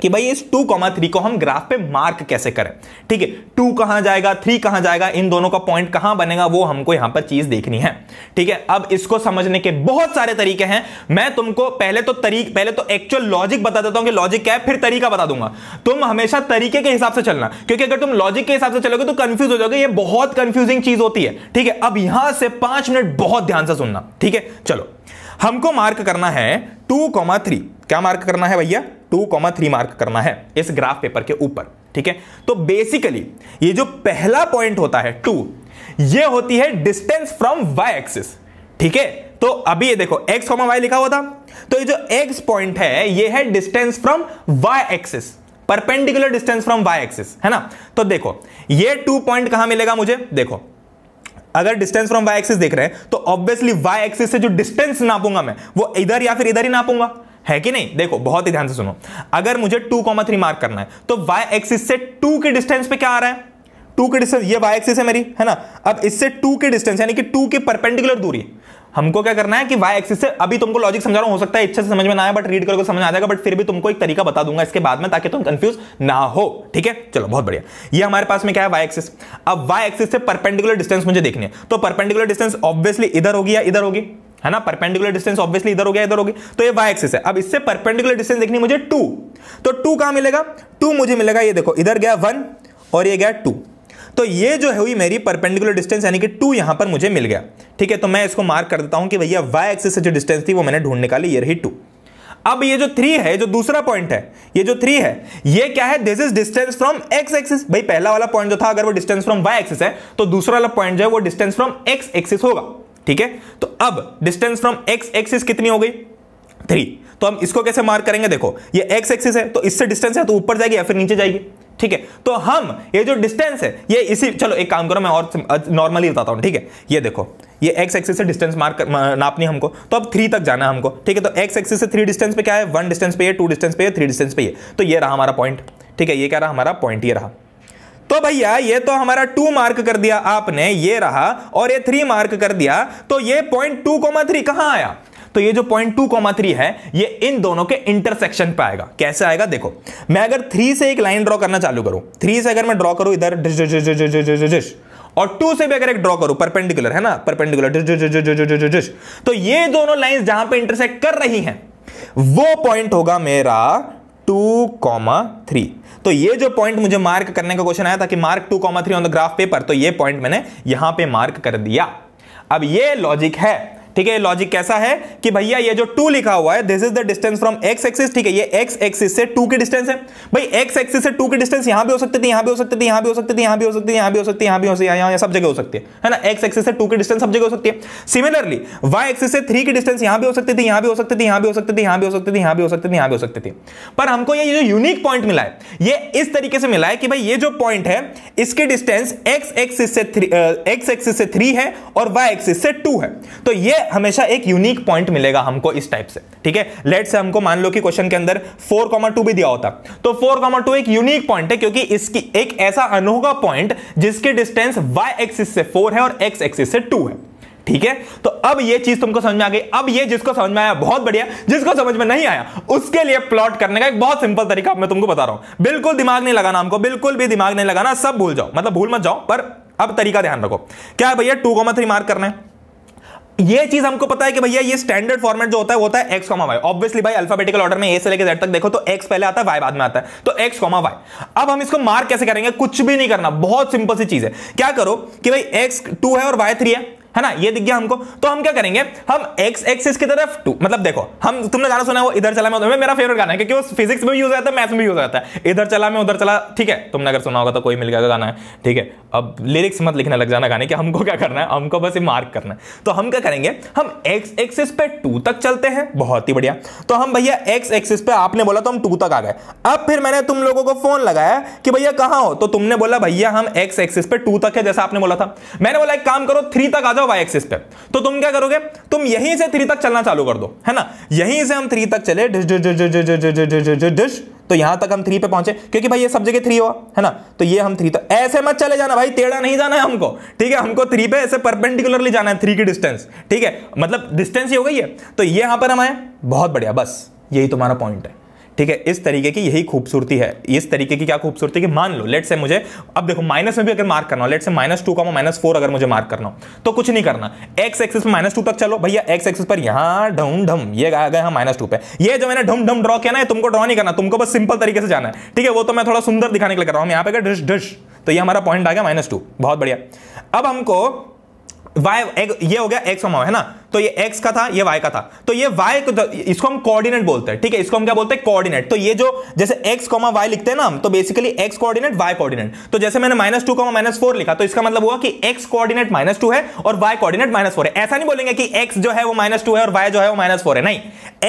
कि भाई इस टू कॉमा थ्री को हम ग्राफ पे मार्क कैसे करें ठीक है टू कहां जाएगा थ्री कहां जाएगा इन दोनों का पॉइंट कहां बनेगा वो हमको यहां पर चीज देखनी है ठीक है अब इसको समझने के बहुत सारे तरीके हैं मैं तुमको पहले तो तरीक पहले तो एक्चुअल लॉजिक बता देता हूं कि लॉजिक क्या है फिर तरीका बता दूंगा तुम हमेशा तरीके के हिसाब से चलना क्योंकि अगर तुम लॉजिक के हिसाब से चलोगे तो कंफ्यूज हो जाओगे ये बहुत कंफ्यूजिंग चीज होती है ठीक है अब यहां से पांच मिनट बहुत ध्यान से सुनना ठीक है चलो हमको मार्क करना है टू कॉमा थ्री क्या मार्क करना है भैया टू कॉमा थ्री मार्क करना है इस ग्राफ पेपर के ऊपर ठीक है तो बेसिकली ये जो पहला पॉइंट होता है टू ये होती है डिस्टेंस फ्रॉम वाई एक्सिस ठीक है तो अभी ये देखो x कॉमा वाई लिखा हुआ था तो ये जो x पॉइंट है ये है distance from y axis perpendicular distance from y axis है ना तो देखो ये टू पॉइंट कहां मिलेगा मुझे देखो अगर डिस्टेंस फ्रॉम वाई एक्सिस देख रहे हैं तो ऑब्वियसली वाई एक्सिस से जो डिस्टेंस नापूंगा मैं वो इधर या फिर इधर ही नापूंगा है कि नहीं देखो बहुत ही ध्यान से सुनो अगर मुझे टू कॉमा थ्री मार्क करना है तो वाई एक्सिस से टू के डिस्टेंस पे क्या आ रहा है टू के डिस्टेंस ये वाई एक्सिस है मेरी है ना अब इससे टू के डिस्टेंस यानी कि टू के परपेंडिकुलर दूरी हमको क्या करना है कि वाई एक्सिस से अभी तुमको लॉजिक समझा रहा हूं हो सकता है इच्छा से समझ में ना आए बट रीड करके समझ आ जाएगा बट फिर भी तुमको एक तरीका बता दूंगा इसके बाद में ताकि तुम कंफ्यूज ना हो ठीक है चलो बहुत बढ़िया ये हमारे पास में क्या है वाई एक्सिस अब वाई एक्सिस से परपेंडिकुलर डिस्टेंस मुझे देखनी है तो परपेंडिकुलर डिस्टेंस ऑब्वियसली इधर होगी या इधर होगी है ना परपेंडिकुलर डिस्टेंस ऑब्वियसली इधर हो गया इधर हो गया तो ये वाई एक्सिस है अब इससे परपेंडिकुलर डिस्टेंस देखनी मुझे टू तो टू कहां मिलेगा टू मुझे मिलेगा ये देखो इधर गया वन और ये गया टू तो ये जो है हुई मेरी परपेंडिकुलर डिस्टेंस यानी कि टू यहां पर मुझे मिल गया ठीक है तो मैं इसको मार्क कर देता हूं कि भैया वाई एक्सिस से जो डिस्टेंस थी वो मैंने ढूंढ निकाली ये रही टू अब ये जो थ्री है जो दूसरा पॉइंट है ये जो थ्री है ये क्या है this is distance from X axis भाई पहला वाला पॉइंट जो था अगर वो डिस्टेंस फ्रॉम वाई एक्सिस है तो दूसरा वाला पॉइंट जो है वो डिस्टेंस फ्रॉम एक्स एक्सिस होगा ठीक है तो अब डिस्टेंस फ्रॉम एक्स एक्सिस कितनी हो गई थ्री तो हम इसको कैसे मार्क करेंगे देखो ये एक्स एक्सिस है तो इससे डिस्टेंस है तो ऊपर जाएगी या फिर नीचे जाएगी ठीक है तो हम ये जो डिस्टेंस है ये इसी चलो एक काम करो मैं और नॉर्मली बताता हूँ ठीक है ये देखो ये एक्स एक्सिस से डिस्टेंस मार्क नापनी हमको तो अब थ्री तक जाना है हमको ठीक है तो एक्स एक्सिस से थ्री डिस्टेंस पे क्या है वन डिस्टेंस पे है टू डिस्टेंस पे है थ्री डिस्टेंस पे है तो ये रहा हमारा पॉइंट ठीक है ये क्या रहा हमारा पॉइंट ये रहा तो भैया ये तो हमारा टू मार्क कर दिया आपने ये रहा और ये थ्री मार्क कर दिया तो ये पॉइंट टू कोमा थ्री कहां आया तो ये जो पॉइंट टू कॉमा थ्री है ये इन दोनों के इंटरसेक्शन पे आएगा कैसे आएगा देखो मैं अगर थ्री से एक लाइन ड्रॉ करना चालू करूं थ्री से अगर मैं ड्रॉ करूं इधर और टू से भी अगर एक ड्रॉ करूं परपेंडिकुलर है ना परपेंडिकुलर तो ये दोनों लाइन जहां पर इंटरसेक्ट कर रही है वो पॉइंट होगा मेरा टू कॉमा थ्री तो ये जो पॉइंट मुझे मार्क करने का क्वेश्चन आया था कि mark two comma three on the graph paper तो ये पॉइंट मैंने यहां पे मार्क कर दिया अब ये लॉजिक है ठीक है लॉजिक कैसा है कि भैया ये जो टू लिखा हुआ है this is the distance from X axis ठीक है ये एक्स एक्सिस से टू की डिस्टेंस है भाई एक्स एक्सिस से टू की डिस्टेंस यहां भी हो सकती थी यहां भी हो सकती थी यहां भी हो सकती थी यहां भी हो सकती थी यहां भी हो सकती है यहां भी हो सकती है यहां सब जगह हो सकती है ना एक्स एक्सिस से टू की डिस्टेंस सब जगह हो सकती है सिमिलरली वाई एक्सिस से थ्री की डिस्टेंस यहां भी हो सकती थी यहां भी हो सकती थी यहां भी हो सकती थी यहां भी हो सकती थी यहां भी हो सकती थी यहां भी हो सकती थी पर हमको ये जो यूनिक पॉइंट मिला है ये इस तरीके से मिला है कि भाई ये जो पॉइंट है इसके डिस्टेंस एक्स एक्सिस से एक्स एक्सिस से थ्री है और वाई एक्सिस से टू है तो ये हमेशा एक यूनिक पॉइंट मिलेगा हमको इस टाइप से ठीक है लेट से हमको मान लो कि क्वेश्चन के अंदर फोर कॉमा टू भी दिया होता तो फोर कॉमा टू एक यूनिक पॉइंट है क्योंकि इसकी एक ऐसा अनोखा पॉइंट जिसकी डिस्टेंस वाई एक्सिस से फोर है और एक्स एक्सिस से टू है ठीक है तो अब ये चीज तुमको समझ में आ गई अब ये जिसको समझ में आया बहुत बढ़िया जिसको समझ में नहीं आया उसके लिए प्लॉट करने का एक बहुत सिंपल तरीका मैं तुमको बता रहा हूं बिल्कुल दिमाग नहीं लगाना हमको बिल्कुल भी दिमाग नहीं लगाना सब भूल जाओ मतलब भूल मत जाओ पर अब तरीका ध्यान रखो क्या भैया टू को थ्री मार्क करना है ये चीज हमको पता है कि भैया ये स्टैंडर्ड फॉर्मेट जो होता है वो होता है एक्स कॉमा वाई ऑब्वियसली भाई अल्फाबेटिकल ऑर्डर में ए से लेकर जेड तक देखो तो एक्स पहले आता है वाई बाद में आता है तो एक्स कॉमा वाई अब हम इसको मार्क कैसे करेंगे कुछ भी नहीं करना बहुत सिंपल सी चीज है क्या करो कि भाई एक्स टू है और वाई थ्री है है ना ये दिख गया हमको तो हम क्या करेंगे हम एक्स एक्सिस की तरफ टू मतलब देखो हम तुमने गाना सुना वो इधर चला मैं मेरा फेवरेट गाना है क्योंकि वो फिजिक्स में यूज आता है मैथ्स तो में यूज आता है इधर चला मैं उधर चला ठीक है तुमने अगर सुना होगा तो कोई मिल गया गाना है ठीक है अब लिरिक्स मत लिखने लग जाना गाने की हमको क्या करना है हमको बस मार्क करना है तो हम क्या करेंगे हम एक्स एक्सिस पे टू तक चलते हैं बहुत ही बढ़िया तो हम भैया एक्स एक्सिस पे आपने बोला तो हम टू तक आ गए अब फिर मैंने तुम लोगों को फोन लगाया कि भैया कहाँ हो तो तुमने बोला भैया हम एक्स एक्सिस पे टू तक है जैसा आपने बोला था मैंने बोला एक काम करो थ्री तक आ जाओ वाई एक्सिस पे तो तुम क्या करोगे तुम यहीं से थ्री तक चलना चालू कर दो है ना यहीं से हम थ्री तक चले डिश डिश डिश डिश डिश डिश डिश तो यहां तक हम थ्री पे पहुंचे क्योंकि भाई ये सब जगह थ्री हुआ है ना तो ये हम थ्री तक ऐसे मत चले जाना भाई टेढ़ा नहीं जाना है हमको ठीक है हमको थ्री पे ऐसे परपेंडिकुलरली जाना है थ्री की डिस्टेंस ठीक है मतलब डिस्टेंस ही हो गई है तो ये यहां पर हम आए बहुत बढ़िया बस यही तुम्हारा पॉइंट है ठीक है इस तरीके की यही खूबसूरती है इस तरीके की क्या खूबसूरती है मान लो लेट से मुझे अब देखो माइनस में भी अगर मार्क करना हो लेट से माइनस टू का माइनस फोर अगर मुझे मार्क करना हो तो कुछ नहीं करना एक्स एक्सिस पर माइनस टू तक चलो भैया एक्स एक्सिस पर यहाँ ढम ढम ये आ गया माइनस टू पे ये जो मैंने ढम ढम ड्रॉ किया ना तुमको ड्रॉ नहीं करना तुमको बस सिंपल तरीके से जाना है ठीक है वो तो मैं थोड़ा सुंदर दिखाने के लिए कर रहा हूँ यहाँ पे डिश डिश तो ये हमारा पॉइंट आ गया माइनस टू बहुत बढ़िया अब हमको वाई ये हो गया एक्स है ना तो ये एक्स का था ये वाई का था तो ये वाई इसको हम कोऑर्डिनेट बोलते हैं ठीक है इसको हम क्या बोलते हैं कोऑर्डिनेट तो ये जो जैसे एक्स कॉमा वाई लिखते हैं ना हम तो basically X coordinate Y coordinate तो जैसे मैंने minus two comma minus four लिखा तो इसका मतलब हुआ कि एक्स कोऑर्डिनेट माइनस टू है और वाई कोऑर्डिनेट माइनस फोर है ऐसा नहीं बोलेंगे कि एक्स जो है वो माइनस टू है और वाई जो है वो माइनस फोर है नहीं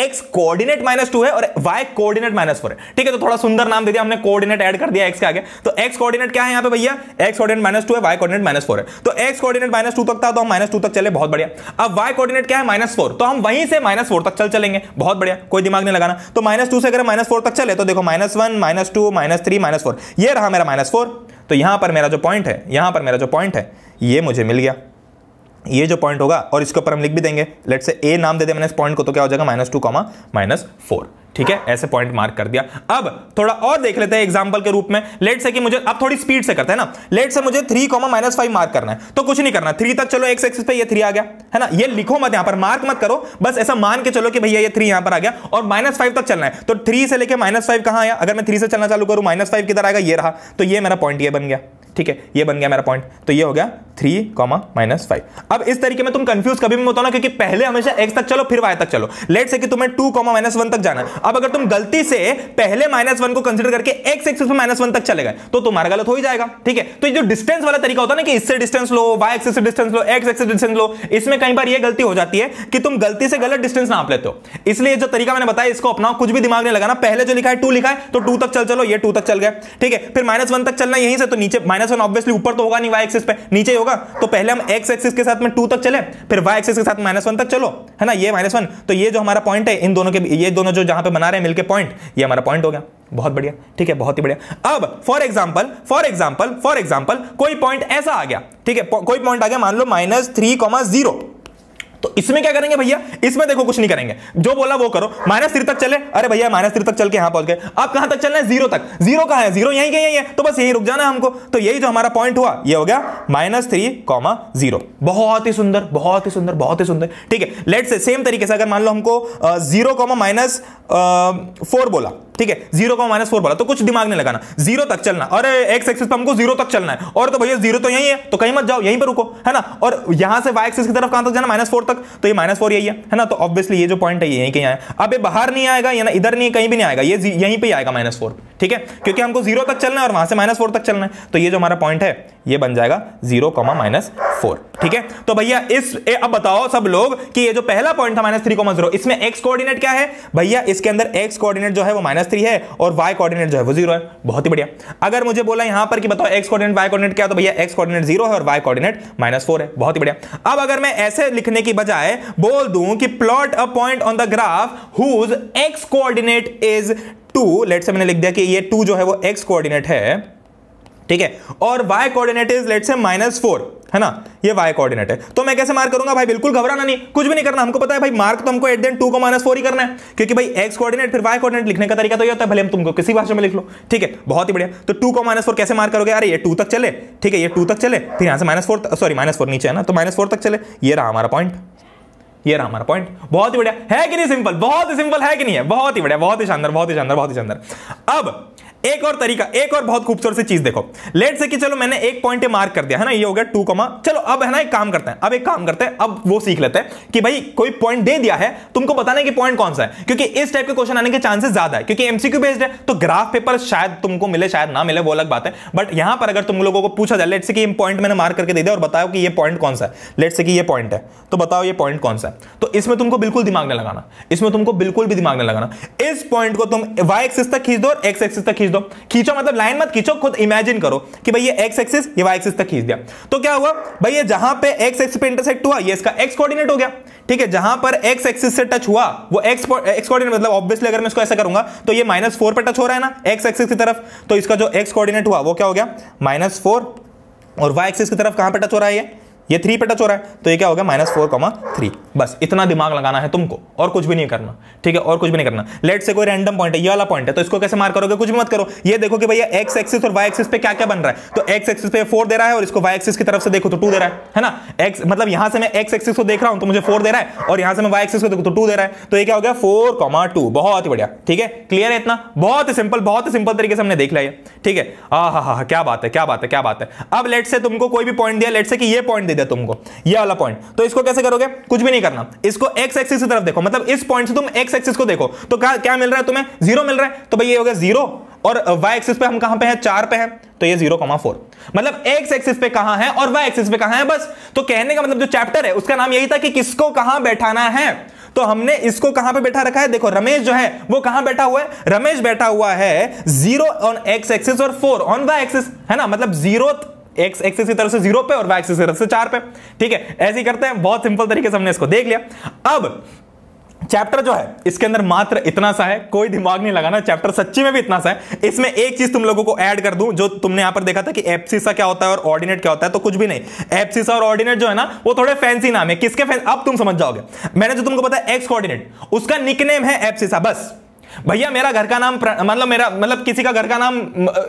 एक्स कोऑर्डिनेट माइनस टू है और वाई कोऑर्डिनेट माइनस फोर है ठीक है तो थोड़ा सुंदर नाम दे दिया हमने कोऑर्डिनेट ऐड कर दिया एक्स के आगे तो एक्स कोऑर्डिनेट क्या है यहाँ पे भैया एक्स कोऑर्डिनेट माइनस टू है वाई कोऑर्डिनेट माइनस फोर है तो एक्स कोऑर्डिनेट माइनस टू तक था तो हम माइनस टू तक चले बहुत बढ़िया अब वाई कोऑर्डिनेट कोऑर्डिनेट क्या है माइनस फोर तो हम वहीं से माइनस फोर तक चल चलेंगे बहुत बढ़िया कोई दिमाग नहीं लगाना तो माइनस टू से अगर माइनस फोर तक चले तो देखो minus one minus two minus three minus four यह रहा मेरा माइनस फोर तो यहां पर मेरा जो पॉइंट है यहां पर मेरा जो पॉइंट है ये मुझे मिल गया ये जो पॉइंट होगा और इसके ऊपर हम लिख भी देंगे लेट से ए नाम दे दे मैंने इस पॉइंट को तो क्या हो जाएगा minus two comma minus four ठीक है ऐसे पॉइंट मार्क कर दिया अब थोड़ा और देख लेते हैं एग्जाम्पल के रूप में लेट से कि मुझे अब थोड़ी स्पीड से करते हैं ना लेट से मुझे three comma minus five mark करना है तो कुछ नहीं करना थ्री तक चलो एक्स एक्स पे ये थ्री आ गया है ना ये लिखो मत यहां पर मार्क मत करो बस ऐसा मान के चलो कि भैया ये थ्री यहां पर आ गया और माइनस फाइव तक चलना है तो थ्री से लेकर माइनस फाइव कहां आया अगर मैं थ्री से चलना चालू करूं माइनस फाइव किधर आएगा ये रहा तो ये मेरा पॉइंट ये बन गया ठीक है ये बन गया मेरा पॉइंट तो ये हो गया थ्री कॉमा माइनस फाइव अब इस तरीके में तुम कंफ्यूज कभी भी होता ना क्योंकि पहले हमेशा एक्स तक चलो फिर वाई तक चलो लेट से कि तुम्हें टू कॉमा माइनस वन तक जाना अब अगर तुम गलती से पहले माइनस वन को कंसिडर करके एक्स एक्सिस में माइनस वन तक चले गए तो तुम्हारा गलत हो ही जाएगा ठीक है तो ये जो डिस्टेंस वाला तरीका होता है ना कि इससे डिस्टेंस लो वाई एक्सिस से डिस्टेंस लो एक्स एक्सिस डिस्टेंस लो इसमें कई बार ये गलती हो जाती है कि तुम गलती से गलत डिस्टेंस नाप लेते हो इसलिए जो तरीका मैंने बताया इसको अपनाओ कुछ भी दिमाग नहीं लगाना पहले जो लिखा है टू लिखा है तो टू तक चल चलो ये टू तक चल गए ठीक है फिर माइनस वन तक चलना यहीं से तो नीचे माइनस माइनस वन ऑब्वियसली ऊपर तो होगा नहीं वाई एक्सिस पे नीचे होगा तो पहले हम एक्स एक्सिस के साथ में टू तक चले फिर वाई एक्सिस के साथ माइनस वन तक चलो है ना ये माइनस वन तो ये जो हमारा पॉइंट है इन दोनों के ये दोनों जो जहां पे बना रहे हैं मिलकर पॉइंट ये हमारा पॉइंट हो गया बहुत बढ़िया ठीक है बहुत ही बढ़िया अब for example for example for example कोई पॉइंट ऐसा आ गया ठीक है कोई पॉइंट आ गया मान लो माइनस थ्री कॉमा जीरो तो इसमें क्या करेंगे भैया इसमें देखो कुछ नहीं करेंगे जो बोला वो करो माइनस थ्री तक चले अरे भैया माइनस थ्री तक चल के यहां पहुंच गए अब कहां तक चलना है जीरो तक जीरो कहां है जीरो यहीं के यहीं है तो बस यही रुक जाना हमको तो यही जो हमारा पॉइंट हुआ ये हो गया माइनस थ्री कॉमा जीरो बहुत ही सुंदर बहुत ही सुंदर बहुत ही सुंदर ठीक है लेट से सेम तरीके से अगर मान लो हमको जीरो कॉमा माइनस फोर बोला ठीक है जीरो को माइनस फोर बोला तो कुछ दिमाग नहीं लगाना जीरो तक चलना और एक्स एक्सिस पर हमको जीरो तक चलना है और तो भैया जीरो तो यही है तो कहीं मत जाओ यहीं पर रुको है ना और यहां से वाई एक्सिस की तरफ कहां तक जाना माइनस फोर तक तो ये माइनस फोर यही है है ना तो ऑब्वियसली ये जो पॉइंट है यही यहीं कहीं आया अब ये बाहर नहीं आएगा या ना इधर नहीं कहीं भी नहीं आएगा ये यहीं पर आएगा माइनस फोर ठीक है क्योंकि हमको जीरो तक चलना है और वहां से माइनस फोर तक चलना है तो ये जो हमारा पॉइंट है ये बन जाएगा जीरो कॉमा माइनस फोर ठीक है तो भैया इस ए, अब बताओ सब लोग कि ये जो पहला पॉइंट था माइनस थ्री कॉमा जीरो इसमें एक्स कोऑर्डिनेट क्या है भैया इसके अंदर एक्स कोऑर्डिनेट जो है वो माइनस माइनस थ्री है और वाई कॉर्डिनेट जो है वो जीरो है बहुत ही बढ़िया अगर मुझे बोला यहां पर कि बताओ एक्स कॉर्डिनेट वाई कॉर्डिनेट क्या तो भैया एक्स कॉर्डिनेट जीरो है और वाई कॉर्डिनेट माइनस फोर है बहुत ही बढ़िया अब अगर मैं ऐसे लिखने की बजाय बोल दूं कि plot a point on the graph whose X coordinate is two let से मैंने लिख दिया कि ये टू जो है वो एक्स कोऑर्डिनेट है ठीक है और वाई कोऑर्डिनेट इज लेट से माइनस फोर है ना ये वाई कोऑर्डिनेट है तो मैं कैसे मार्क करूंगा भाई बिल्कुल घबराना नहीं कुछ भी नहीं करना हमको पता है भाई मार्क तो हमको एट देन टू को माइनस फोर ही करना है क्योंकि भाई एक्स कोऑर्डिनेट फिर वाई कोऑर्डिनेट लिखने का तरीका तो ये होता है भले हम तुमको किसी भाषा में लिख लो ठीक है बहुत ही बढ़िया तो टू को माइनस फोर कैसे मार्क करोगे अरे ये टू तक चले ठीक है ये टू तक चले फिर यहाँ से minus four sorry minus four नीचे है ना तो माइनस फोर तक चले ये रहा हमारा पॉइंट ये रहा हमारा पॉइंट बहुत ही बढ़िया है कि नहीं सिंपल बहुत ही सिंपल है कि नहीं है बहुत ही बढ़िया बहुत ही शानदार बहुत ही शानदार बहुत ही शानदार अब एक और तरीका एक और बहुत खूबसूरत चीज देखो लेट से कि चलो मैंने एक पॉइंट मार्क कर दिया है ना ये हो गया टू कमा चलो अब है ना एक काम करते हैं अब एक काम करते हैं अब वो सीख लेते हैं कि भाई कोई पॉइंट दे दिया है तुमको बताने की पॉइंट कौन सा है क्योंकि इस टाइप के क्वेश्चन आने के चांसेस ज्यादा है क्योंकि एमसीक्यू बेस्ड है तो ग्राफ पेपर शायद तुमको मिले शायद ना मिले वो अलग बात है बट यहां पर अगर तुम लोगों को पूछा जाए लेट से कि पॉइंट मैंने मार्क करके दे दिया और बताओ कि यह पॉइंट कौन सा है लेट से कि ये पॉइंट है तो बताओ ये पॉइंट कौन सा है तो इसमें तुमको बिल्कुल दिमाग नहीं लगाना इसमें तुमको बिल्कुल भी दिमाग नहीं लगाना इस पॉइंट को तुम वाई एक्सिस तक खींच दो और एक्स एक्सिस तक खींच खींच दो खींचो मतलब लाइन मत खींचो खुद इमेजिन करो कि भाई ये एक्स एक्सिस ये वाई एक्सिस तक खींच दिया तो क्या हुआ भाई ये जहां पे एक्स एक्सिस पे इंटरसेक्ट हुआ ये इसका एक्स कोऑर्डिनेट हो गया ठीक है जहां पर एक्स एक्सिस से टच हुआ वो एक्स एक्स कोऑर्डिनेट मतलब ऑब्वियसली अगर मैं इसको ऐसा करूंगा तो ये माइनस फोर पर टच हो रहा है ना एक्स एक्सिस की तरफ तो इसका जो एक्स कोऑर्डिनेट हुआ वो क्या हो गया माइनस फोर और वाई एक्सिस की तरफ कहां पर टच हो रहा है ये थ्री पे टच हो रहा है तो ये क्या हो गया माइनस फोर कॉमा थ्री बस इतना दिमाग लगाना है तुमको और कुछ भी नहीं करना ठीक है और कुछ भी नहीं करना लेट से कोई रैंडम पॉइंट है ये वाला पॉइंट है तो इसको कैसे मार करोगे कुछ भी मत करो ये देखो कि भैया एक्स एक्सिस और वाई एक्सिस पे क्या क्या बन रहा है तो एक्स एक्सिस पे फोर दे रहा है और इसको वाई एक्सिस की तरफ से देखो तो टू दे रहा है है ना एक्स मतलब यहां से मैं एक्स एक्सिस को देख रहा हूं तो मुझे फोर दे रहा है और यहां से मैं वाई एक्सिस को देखो तो टू दे रहा है तो यह क्या हो गया फोर कॉमा टू बहुत ही बढ़िया ठीक है क्लियर है इतना बहुत ही सिंपल बहुत ही सिंपल तरीके से हमने देख लिया ठीक है हाँ हाँ हाँ क्या बात है क्या बात है क्या बात है अब लेट से तुमको कोई भी पॉइंट दिया लेट से कि ये पॉइंट दे तुमको ये वाला पॉइंट तो इसको कैसे करोगे कुछ भी नहीं करना इसको एक्स एक्सिस की तरफ देखो मतलब इस पॉइंट से तुम एक्स एक्सिस को देखो तो क्या क्या मिल रहा है तुम्हें जीरो मिल रहा है तो भाई ये हो गया जीरो और y एक्सिस पे हम कहां पे हैं चार पे हैं तो ये 0.4 मतलब x एक्सिस पे कहां है और y एक्सिस पे कहां है बस तो कहने का मतलब जो चैप्टर है उसका नाम यही था कि किसको कहां बैठाना है तो हमने इसको कहां पे बैठा रखा है देखो रमेश जो है वो कहां बैठा हुआ है रमेश बैठा हुआ है जीरो ऑन एक्स एक्सिस और फोर ऑन वाई एक्सिस है ना मतलब जीरो एक्स एक्सिस की तरफ से जीरो पे और वाई एक्सिस की तरफ से चार पे ठीक है ऐसे ही करते हैं बहुत सिंपल तरीके से हमने इसको देख लिया अब चैप्टर जो है इसके अंदर मात्र इतना सा है कोई दिमाग नहीं लगाना चैप्टर सच्ची में भी इतना सा है इसमें एक चीज तुम लोगों को ऐड कर दूं जो तुमने यहां पर देखा था कि एप्सिसा क्या होता है और ऑर्डिनेट क्या होता है तो कुछ भी नहीं एप्सिसा और ऑर्डिनेट जो है ना वो थोड़े फैंसी नाम है किसके फैंसी अब तुम समझ जाओगे मैंने जो तुमको बताया एक्स कोऑर्डिनेट उसका निकनेम है एप्सिसा बस भैया मेरा घर का नाम मतलब मेरा मतलब किसी का घर का नाम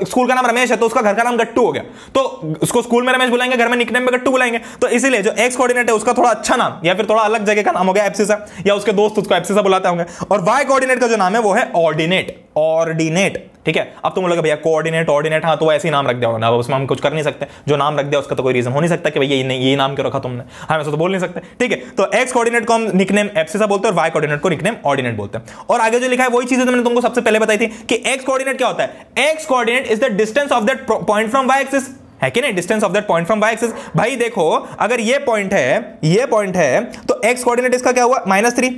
स्कूल का नाम रमेश है तो उसका घर का नाम गट्टू हो गया तो उसको स्कूल में रमेश बुलाएंगे घर में निकनेम में गट्टू बुलाएंगे तो इसीलिए जो एक्स कोऑर्डिनेट है उसका थोड़ा अच्छा नाम या फिर थोड़ा अलग जगह का नाम हो गया एप्सिसा या उसके दोस्त उसको एप्सिसा बुलाते होंगे और वाई कोऑर्डिनेट का जो नाम है वो है ऑर्डिनेट ऑर्डिनेट ठीक है अब तुम लोग भैया कोऑर्डिनेट ऑर्डिनेट हाँ तो ऐसे ही नाम रख दिया होगा ना उसमें हम कुछ कर नहीं सकते जो नाम रख दिया उसका तो कोई रीजन हो नहीं सकता कि भैया ये ये नाम क्यों रखा तुमने हम हाँ, ऐसा तो बोल नहीं सकते ठीक है तो एक्स कोऑर्डिनेट को हम निकनेम एप्सिसा बोलते हैं और वाई कोऑर्डिनेट को निकनेम ऑर्डिनेट बोलते हैं और आगे जो लिखा है वही चीज तो मैंने तुमको सबसे पहले बताई थी कि एक्स कॉर्डिनेट क्या होता है x coordinate is the distance of that point from y axis है कि नहीं distance of that point from y axis भाई देखो अगर ये पॉइंट है ये पॉइंट है तो एक्स कोऑर्डिनेट इसका क्या हुआ माइनस थ्री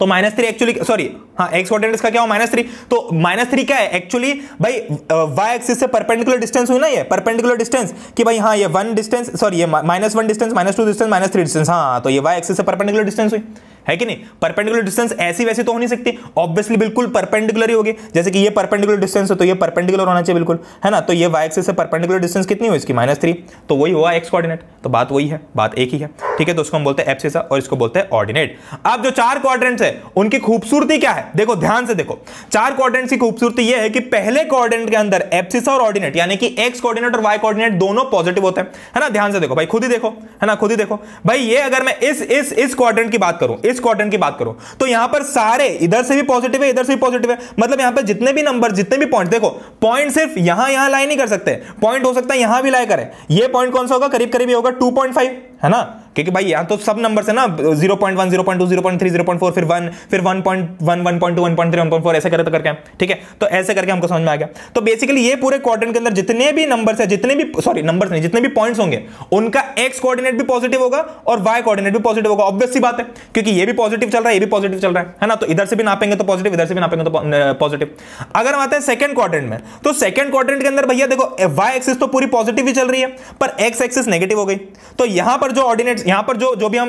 तो माइनस थ्री एक्चुअली सॉरी हाँ एक्स कोऑर्डिनेट का क्या हो माइनस थ्री तो माइनस थ्री क्या है एक्चुअली भाई वाई एक्सिस से परपेंडिकुलर डिस्टेंस हुई ना ये परपेंडिकुलर डिस्टेंस कि भाई हाँ ये वन डिस्टेंस सॉरी ये minus one distance minus two distance minus three distance हाँ तो ये वाई एक्सिस से परपेंडिकुलर डिस्टेंस हुई है कि नहीं परपेंडिकुलर डिस्टेंस ऐसी वैसी तो हो नहीं सकती ऑब्वियसली बिल्कुल परपेंडिकुलर ही होगी जैसे कि ये परपेंडिकुलर डिस्टेंस है तो ये परपेंडिकुलर होना चाहिए बिल्कुल है ना तो ये वाई एक्सिस से परपेंडिकुलर डिस्टेंस कितनी हुई इसकी माइनस थ्री तो वही हुआ एक्स कॉर्डिनेट तो बात वही है बात एक ही है ठीक है तो उसको हम बोलते हैं एफ सीसा और इसको बोलते हैं ऑर्डिनेट अब जो चार क्वाड्रेंट्स है उनकी खूबसूरती क्या है देखो ध्यान से देखो चार क्वाड्रेंट्स की खूबसूरती यह है कि पहले क्वाड्रेंट के अंदर एफ सीसा और ऑर्डिनेट यानी कि एक्स कॉर्डिनेट और वाई कॉर्डिनेट दोनों पॉजिटिव होते हैं है ना ध्यान से देखो भाई खुद ही देखो है ना खुद ही देखो भाई ये अगर मैं इस इस इस क्वाड्रेंट की बात करूं इस इस क्वार्टर की बात करो तो यहां पर सारे इधर से भी पॉजिटिव है इधर से भी पॉजिटिव है मतलब यहां पर जितने भी नंबर जितने भी पॉइंट देखो पॉइंट सिर्फ यहां यहां लाई नहीं कर सकते पॉइंट हो सकता है यहां भी लाई करें यह पॉइंट कौन सा होगा करीब करीब होगा टू पॉइंट फाइव है ना क्योंकि भाई यहाँ तो सब नंबर से ना zero point one zero point two zero point three zero point four फिर वन फिर one point one one point two one point three one point four ऐसे करते करके ठीक है तो ऐसे करके हमको समझ में आ गया तो बेसिकली ये पूरे क्वार्टर के अंदर जितने भी नंबर है जितने भी सॉरी नंबर नहीं जितने भी पॉइंट्स होंगे उनका एक्स कोऑर्डिनेट भी पॉजिटिव होगा और वाई कोऑर्डिनेट भी पॉजिटिव होगा ऑब्वियसली बात है क्योंकि ये भी पॉजिटिव चल रहा है ये भी पॉजिटिव चल रहा है है ना तो इधर से भी नापेंगे तो पॉजिटिव इधर से भी नापेंगे तो पॉजिटिव अगर हम आते हैं सेकंड क्वार्टर में तो सेकंड क्वार्टर के अंदर भैया देखो वाई एक्सिस तो पूरी पॉजिटिव ही चल रही है पर एक्स एक्सिस नेगेटिव हो गई तो यहां पर जो ऑर्डिनेट यहां पर जो जो भी हम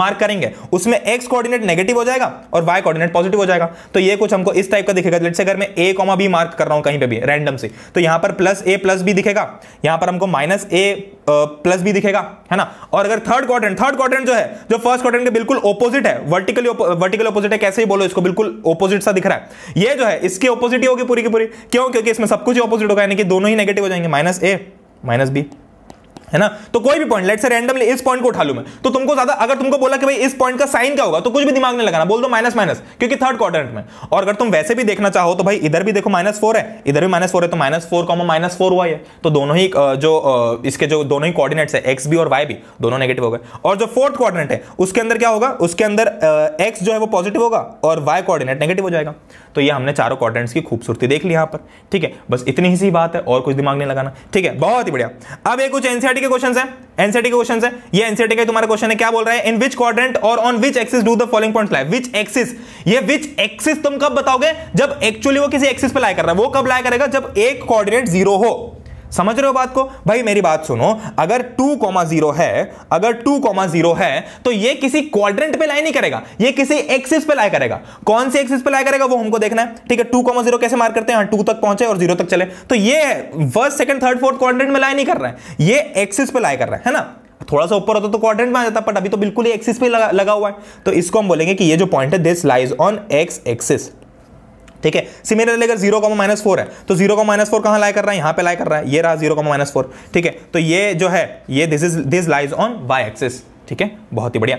मार्क करेंगे उसमें एक्स कोऑर्डिनेट नेगेटिव हो जाएगा और वाई कोऑर्डिनेट पॉजिटिव हो जाएगा तो ये कुछ हमको इस टाइप का दिखेगा लेट अगर मैं ए कॉमा बी मार्क कर रहा हूं कहीं पे भी रैंडम से तो यहां पर प्लस ए प्लस बी दिखेगा यहां पर हमको माइनस ए प्लस बी दिखेगा है ना और अगर थर्ड क्वाड्रेंट थर्ड क्वाड्रेंट जो है जो फर्स्ट क्वाड्रेंट के बिल्कुल ऑपोजिट है वर्टिकली वर्टिकल ऑपोजिट है कैसे ही बोलो इसको बिल्कुल ऑपोजिट सा दिख रहा है ये जो है इसके ऑपोजिट ही होगी पूरी की पूरी क्यों क्योंकि इसमें सब कुछ ऑपोजिट होगा यानी कि दोनों ही नेगेटिव हो जाएंगे माइनस ए माइनस बी है ना तो कोई भी पॉइंट लेट से रैंडमली इस पॉइंट को उठा लू मैं तो तुमको ज्यादा अगर तुमको बोला कि भाई इस पॉइंट का साइन क्या होगा तो कुछ भी दिमाग नहीं लगाना बोल दो माइनस माइनस क्योंकि थर्ड क्वार्टर में और अगर तुम वैसे भी देखना चाहो तो भाई इधर भी देखो माइनस फोर है इधर भी माइनस फोर है तो minus four comma minus four हुआ है तो दोनों ही जो इसके जो दोनों ही कोऑर्डिनेट्स है एक्स भी और वाई भी दोनों नेगेटिव हो गए और जो फोर्थ कोऑर्डिनेट है उसके अंदर क्या होगा उसके अंदर एक्स जो है वो पॉजिटिव होगा और वाई कॉर्डिनेट नेगेटिव हो जाएगा तो ये हमने चारों कोऑर्डिनेट्स की खूबसूरती देख ली यहाँ पर ठीक है बस इतनी ही सी बात है और कुछ दिमाग नहीं लगाना ठीक है बहुत ही बढ़िया अब एक कुछ एनसीआर के क्वेश्चन है एनसीटी के क्वेश्चन है ये एनसीटी e का तुम्हारा क्वेश्चन है क्या बोल रहा है इन विच क्वाड्रेंट और on which axis do the following point live which axis ये विच एक्सिस तुम कब बताओगे जब एक्चुअली वो किसी एक्सिस पे लाया कर रहा है वो कब लाया करेगा जब एक कोऑर्डिनेट जीरो हो समझ रहे हो बात को भाई मेरी बात सुनो अगर टू कॉमा जीरो है अगर टू कॉमा जीरो है तो ये किसी क्वाड्रेंट पे लाई नहीं करेगा ये किसी एक्सिस पे लाई करेगा कौन से एक्सिस पे लाई करेगा वो हमको देखना है ठीक है टू कॉमा जीरो कैसे मार करते हैं हाँ, टू तक पहुंचे और जीरो तक चले तो ये first second third fourth quadrant में लाई नहीं कर रहा है ये एक्सिस पे लाई कर रहा है ना थोड़ा सा ऊपर होता तो क्वाड्रेंट में आ जाता बट अभी तो बिल्कुल ही एक्सिस पे लगा, लगा हुआ है तो इसको हम बोलेंगे कि ये जो पॉइंट है this lies on x axis ठीक है सिमिलरली अगर जीरो कॉमा माइनस फोर है तो जीरो कॉमा माइनस फोर कहाँ लाई कर रहा है यहाँ पे लाई कर रहा है ये रहा जीरो कॉमा माइनस फोर ठीक है तो ये जो है ये this is this lies on y axis ठीक है बहुत ही बढ़िया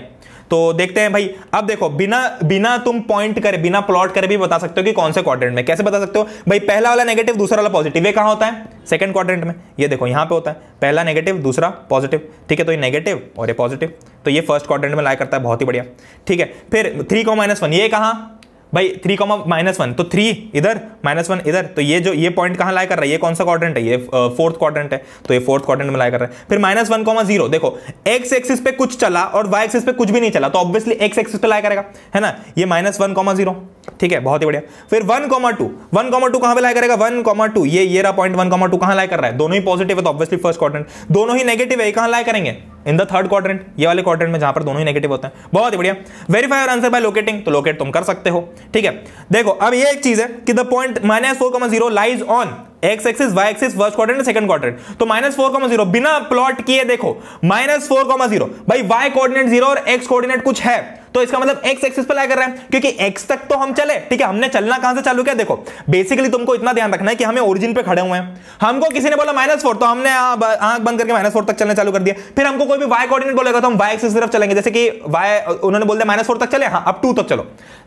तो देखते हैं भाई अब देखो बिना बिना तुम पॉइंट करे बिना प्लॉट करे भी बता सकते हो कि कौन से क्वाड्रेंट में कैसे बता सकते हो भाई पहला वाला नेगेटिव दूसरा वाला पॉजिटिव ये कहाँ होता है सेकंड क्वाड्रेंट में ये देखो यहाँ पे होता है पहला नेगेटिव दूसरा पॉजिटिव ठीक है तो ये नेगेटिव और ये पॉजिटिव तो ये फर्स्ट क्वाड्रेंट में लाया करता है बहुत ही बढ़िया ठीक है फिर थ्री को माइनस वन ये कहाँ भाई थ्री कॉमा माइनस वन तो थ्री इधर माइनस वन इधर तो ये जो ये पॉइंट कहाँ लाया कर रहा है ये कौन सा क्वाड्रेंट है ये फोर्थ क्वाड्रेंट है तो ये फोर्थ क्वाड्रेंट में लाया कर रहा है फिर माइनस वन कॉमा जीरो देखो एक्स एक्सिस पे कुछ चला और वाई एक्सिस पे कुछ भी नहीं चला तो ऑब्वियसली एक्स एक्सिस पे लाया करेगा है ना ये माइनस वन कॉमा जीरो ठीक है बहुत ही बढ़िया फिर one comma two one comma two कहाँ पे लाया करेगा वन कॉमा टू ये ये रहा पॉइंट वन कॉमा टू कहाँ लाया कर रहा है दोनों ही पॉजिटिव है तो ऑब्वियसली फर्स्ट क्वाड्रेंट दोनों ही नेगेटिव है कहाँ लाया करेंगे इन द थर्ड क्वाड्रेंट ये वाले क्वाड्रेंट में जहां पर दोनों ही नेगेटिव होते हैं बहुत ही बढ़िया वेरीफाई और आंसर बाय लोकेटिंग तो लोकेट तुम कर सकते हो ठीक है देखो अब ये एक चीज है कि the point minus four comma zero lies on x axis y axis first quarter second quarter तो माइनस फोर कॉमा जीरो बिना प्लॉट किए देखो माइनस फोर कॉमा जीरो भाई वाई कोऑर्डिनेट जीरो और एक्स कोऑर्डिनेट कुछ है तो इसका मतलब एक्स एक्सिस पर लाइक कर रहा है क्योंकि एक्स तक तो हम चले ठीक है हमने चलना कहां से चालू किया देखो बेसिकली तुमको इतना ध्यान रखना है कि हमें ओरिजिन पे खड़े हुए हैं हमको किसी ने बोला माइनस फोर तो हमने आंख बंद करके माइनस फोर तक चलना चालू कर दिया फिर हमको कोई भी वाई कॉर्डिनेट बोलेगा तो हम वाई एक्सिस तरफ चलेंगे जैसे कि वाई उन्होंने बोल दिया माइनस फोर तक चले हाँ अब टू तक चलो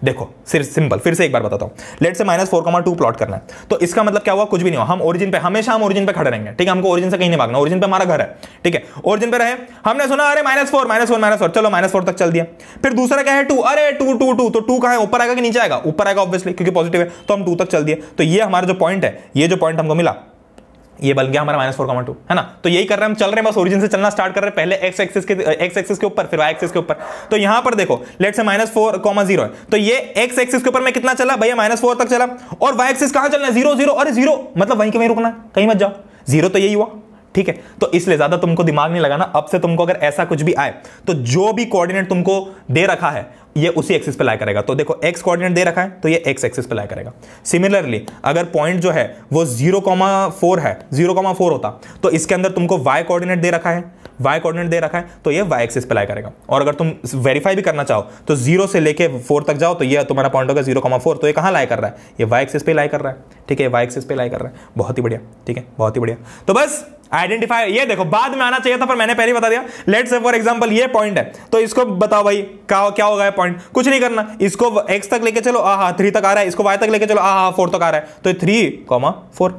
देखो सिर्फ सिंपल फिर से एक बार बताता हूँ लेट से minus four comma two plot करना है तो इसका मतलब क्या हुआ कुछ भी नहीं हुआ हम ओरिजिन पे हमेशा हम ओरिजिन पे खड़े रहेंगे ठीक है हमको ओरिजिन से कहीं नहीं भागना ओरिजिन पे हमारा घर है ठीक है ओरिजिन पे रहे हमने सुना अरे minus four minus four minus four चलो माइनस फोर तक चल दिया फिर दूसरा ऊपर क्या है टू अरे टू टू टू तो टू कहा है ऊपर आएगा कि नीचे आएगा ऊपर आएगा ऑब्वियसली क्योंकि पॉजिटिव है तो हम टू तक चल दिए तो ये हमारा जो पॉइंट है ये जो पॉइंट हमको मिला ये बल गया हमारा माइनस फोर कॉमन टू है ना तो यही कर रहे हैं हम चल रहे हैं बस ओरिजिन से चलना स्टार्ट कर रहे हैं पहले एक्स एक्सिस के एक्स एक्सिस के ऊपर फिर वाई एक्सिस के ऊपर तो यहां पर देखो लेट से माइनस फोर कॉमन जीरो है तो ये एक्स एक्सिस के ऊपर मैं कितना चला भैया माइनस फोर तक चला और वाई एक्सिस कहां चलना है जीरो जीरो अरे जीरो मतलब वहीं के वहीं रुकना कहीं मत जाओ जीरो तो यही हुआ ठीक है तो इसलिए ज्यादा तुमको दिमाग नहीं लगाना अब से तुमको अगर ऐसा कुछ भी आए तो जो भी कोऑर्डिनेट तुमको दे रखा है ये उसी एक्सिस पे लाई करेगा तो देखो एक्स कोऑर्डिनेट दे रखा है तो ये एक्स एक्सिस पे लाई करेगा सिमिलरली अगर पॉइंट जो है वो जीरो कॉमा फोर है जीरो कॉमा फोर होता तो इसके अंदर तुमको वाई कोऑर्डिनेट दे रखा है वाई कोऑर्डिनेट दे रखा है तो ये वाई एक्सिस पे लाई करेगा और अगर तुम वेरीफाई भी करना चाहो तो जीरो से लेके फोर तक जाओ तो यह तुम्हारा पॉइंट होगा जीरो कॉमा फोर तो ये कहाँ लाई कर रहा है ये वाई एक्सिस पे लाई कर रहा है ठीक है वाई एक्सिस पे लाई कर रहा है बहुत ही बढ़िया ठीक है बहुत ही बढ़िया तो बस आइडेंटिफाई ये देखो बाद में आना चाहिए था पर मैंने पहले बता दिया लेट से फॉर एग्जाम्पल ये पॉइंट है तो इसको बताओ भाई क्या क्या होगा पॉइंट पॉइंट कुछ नहीं करना इसको एक्स तक लेके चलो आ हा थ्री तक आ रहा है इसको वाई तक लेके चलो आ हा फोर तक आ रहा है तो थ्री कॉमा फोर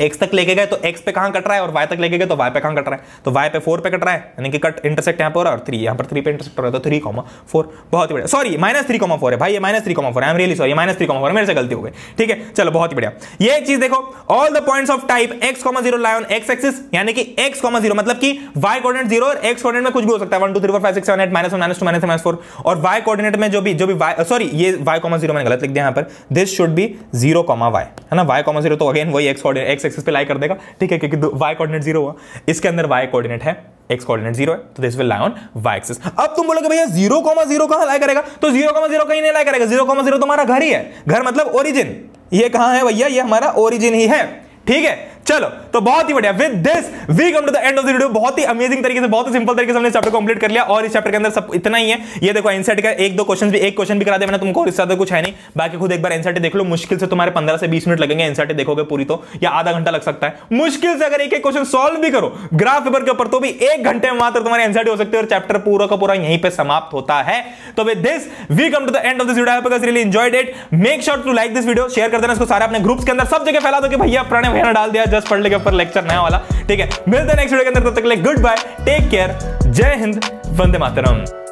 एक्स तक लेके गए तो एक्स पे कहाँ कट रहा है और वाई तक लेके गए तो वाई पे कहाँ कट रहा है तो वाई पे फोर पे कट रहा है यानी कि कट इंटरसेक्ट यहाँ पर और थ्री यहाँ पर थ्री पे इंटरसेक्ट हो रहा है तो थ्री कॉमा फोर बहुत ही बढ़िया sorry minus three comma four है भाई ये minus three comma four I am really sorry minus three comma four मेरे से गलती हो गई ठीक है चलो बहुत ही बढ़िया ये एक चीज देखो all the points of type x comma zero line x axis यानी कि एक्स कॉमा जीरो मतलब की वाई कोऑर्डिनेट जीरो और एक्स कोऑर्डिनेट में कुछ भी हो सकता है one two three four five six seven eight minus one minus two minus minus four और वाई कोऑर्डिनेट में जो भी जो भी वाई सॉरी ये वाई कॉमा जीरो मैंने गलत लिख दिया यहाँ पर this should be zero comma y है ना वाई कॉमा जीरो तो अगेन वही एक्स कोऑर्डिनेट एक्स एक्सिस पे लाई कर देगा ठीक है क्योंकि वाई कोऑर्डिनेट जीरो हुआ इसके अंदर वाई कोऑर्डिनेट है एक्स कोऑर्डिनेट जीरो है तो this will lie on y axis अब तुम बोलोगे भैया जीरो कॉमा जीरो कहां लाई करेगा तो जीरो कॉमा जीरो कहीं नहीं लाई करेगा जीरो कॉमा जीरो तुम्हारा घर ही है घर मतलब ओरिजिन ये कहां है भैया ये हमारा ओरिजिन ही है ठीक है चलो तो बहुत ही बढ़िया with this we come to the end of the video बहुत ही अमेजिंग तरीके से बहुत ही सिंपल तरीके से हमने चैप्टर कंप्लीट कर लिया और इस चैप्टर के अंदर सब इतना ही है ये देखो एनसीआरटी का एक दो क्वेश्चन भी एक क्वेश्चन भी करा दे मैंने तुमको इससे ज्यादा कुछ है नहीं बाकी खुद एक बार एनसीआरटी देख लो मुश्किल से तुम्हारे पंद्रह से बीस मिनट लगेंगे एनसीआरटी देखोगे पूरी तो या आधा घंटा लग सकता है मुश्किल से अगर एक एक क्वेश्चन सोल्व भी करो ग्राफ पेपर के ऊपर तो भी एक घंटे में मात्र तुम्हारे एनसीआरटी हो सकते हैं और चैप्टर पूरा का पूरा यहीं पर समाप्त होता है तो with this we come to the end of this video I really enjoyed it make sure to like this video share कर देना इसको सारे अपने ग्रुप्स के अंदर सब जगह फैला दो कि भैया प्रणय भैया डाल दिया जस्ट पढ़ लेके ऊपर लेक्चर नया वाला ठीक है मिलते हैं नेक्स्ट वीडियो के अंदर तब तक गुड बाय टेक केयर जय हिंद वंदे मातरम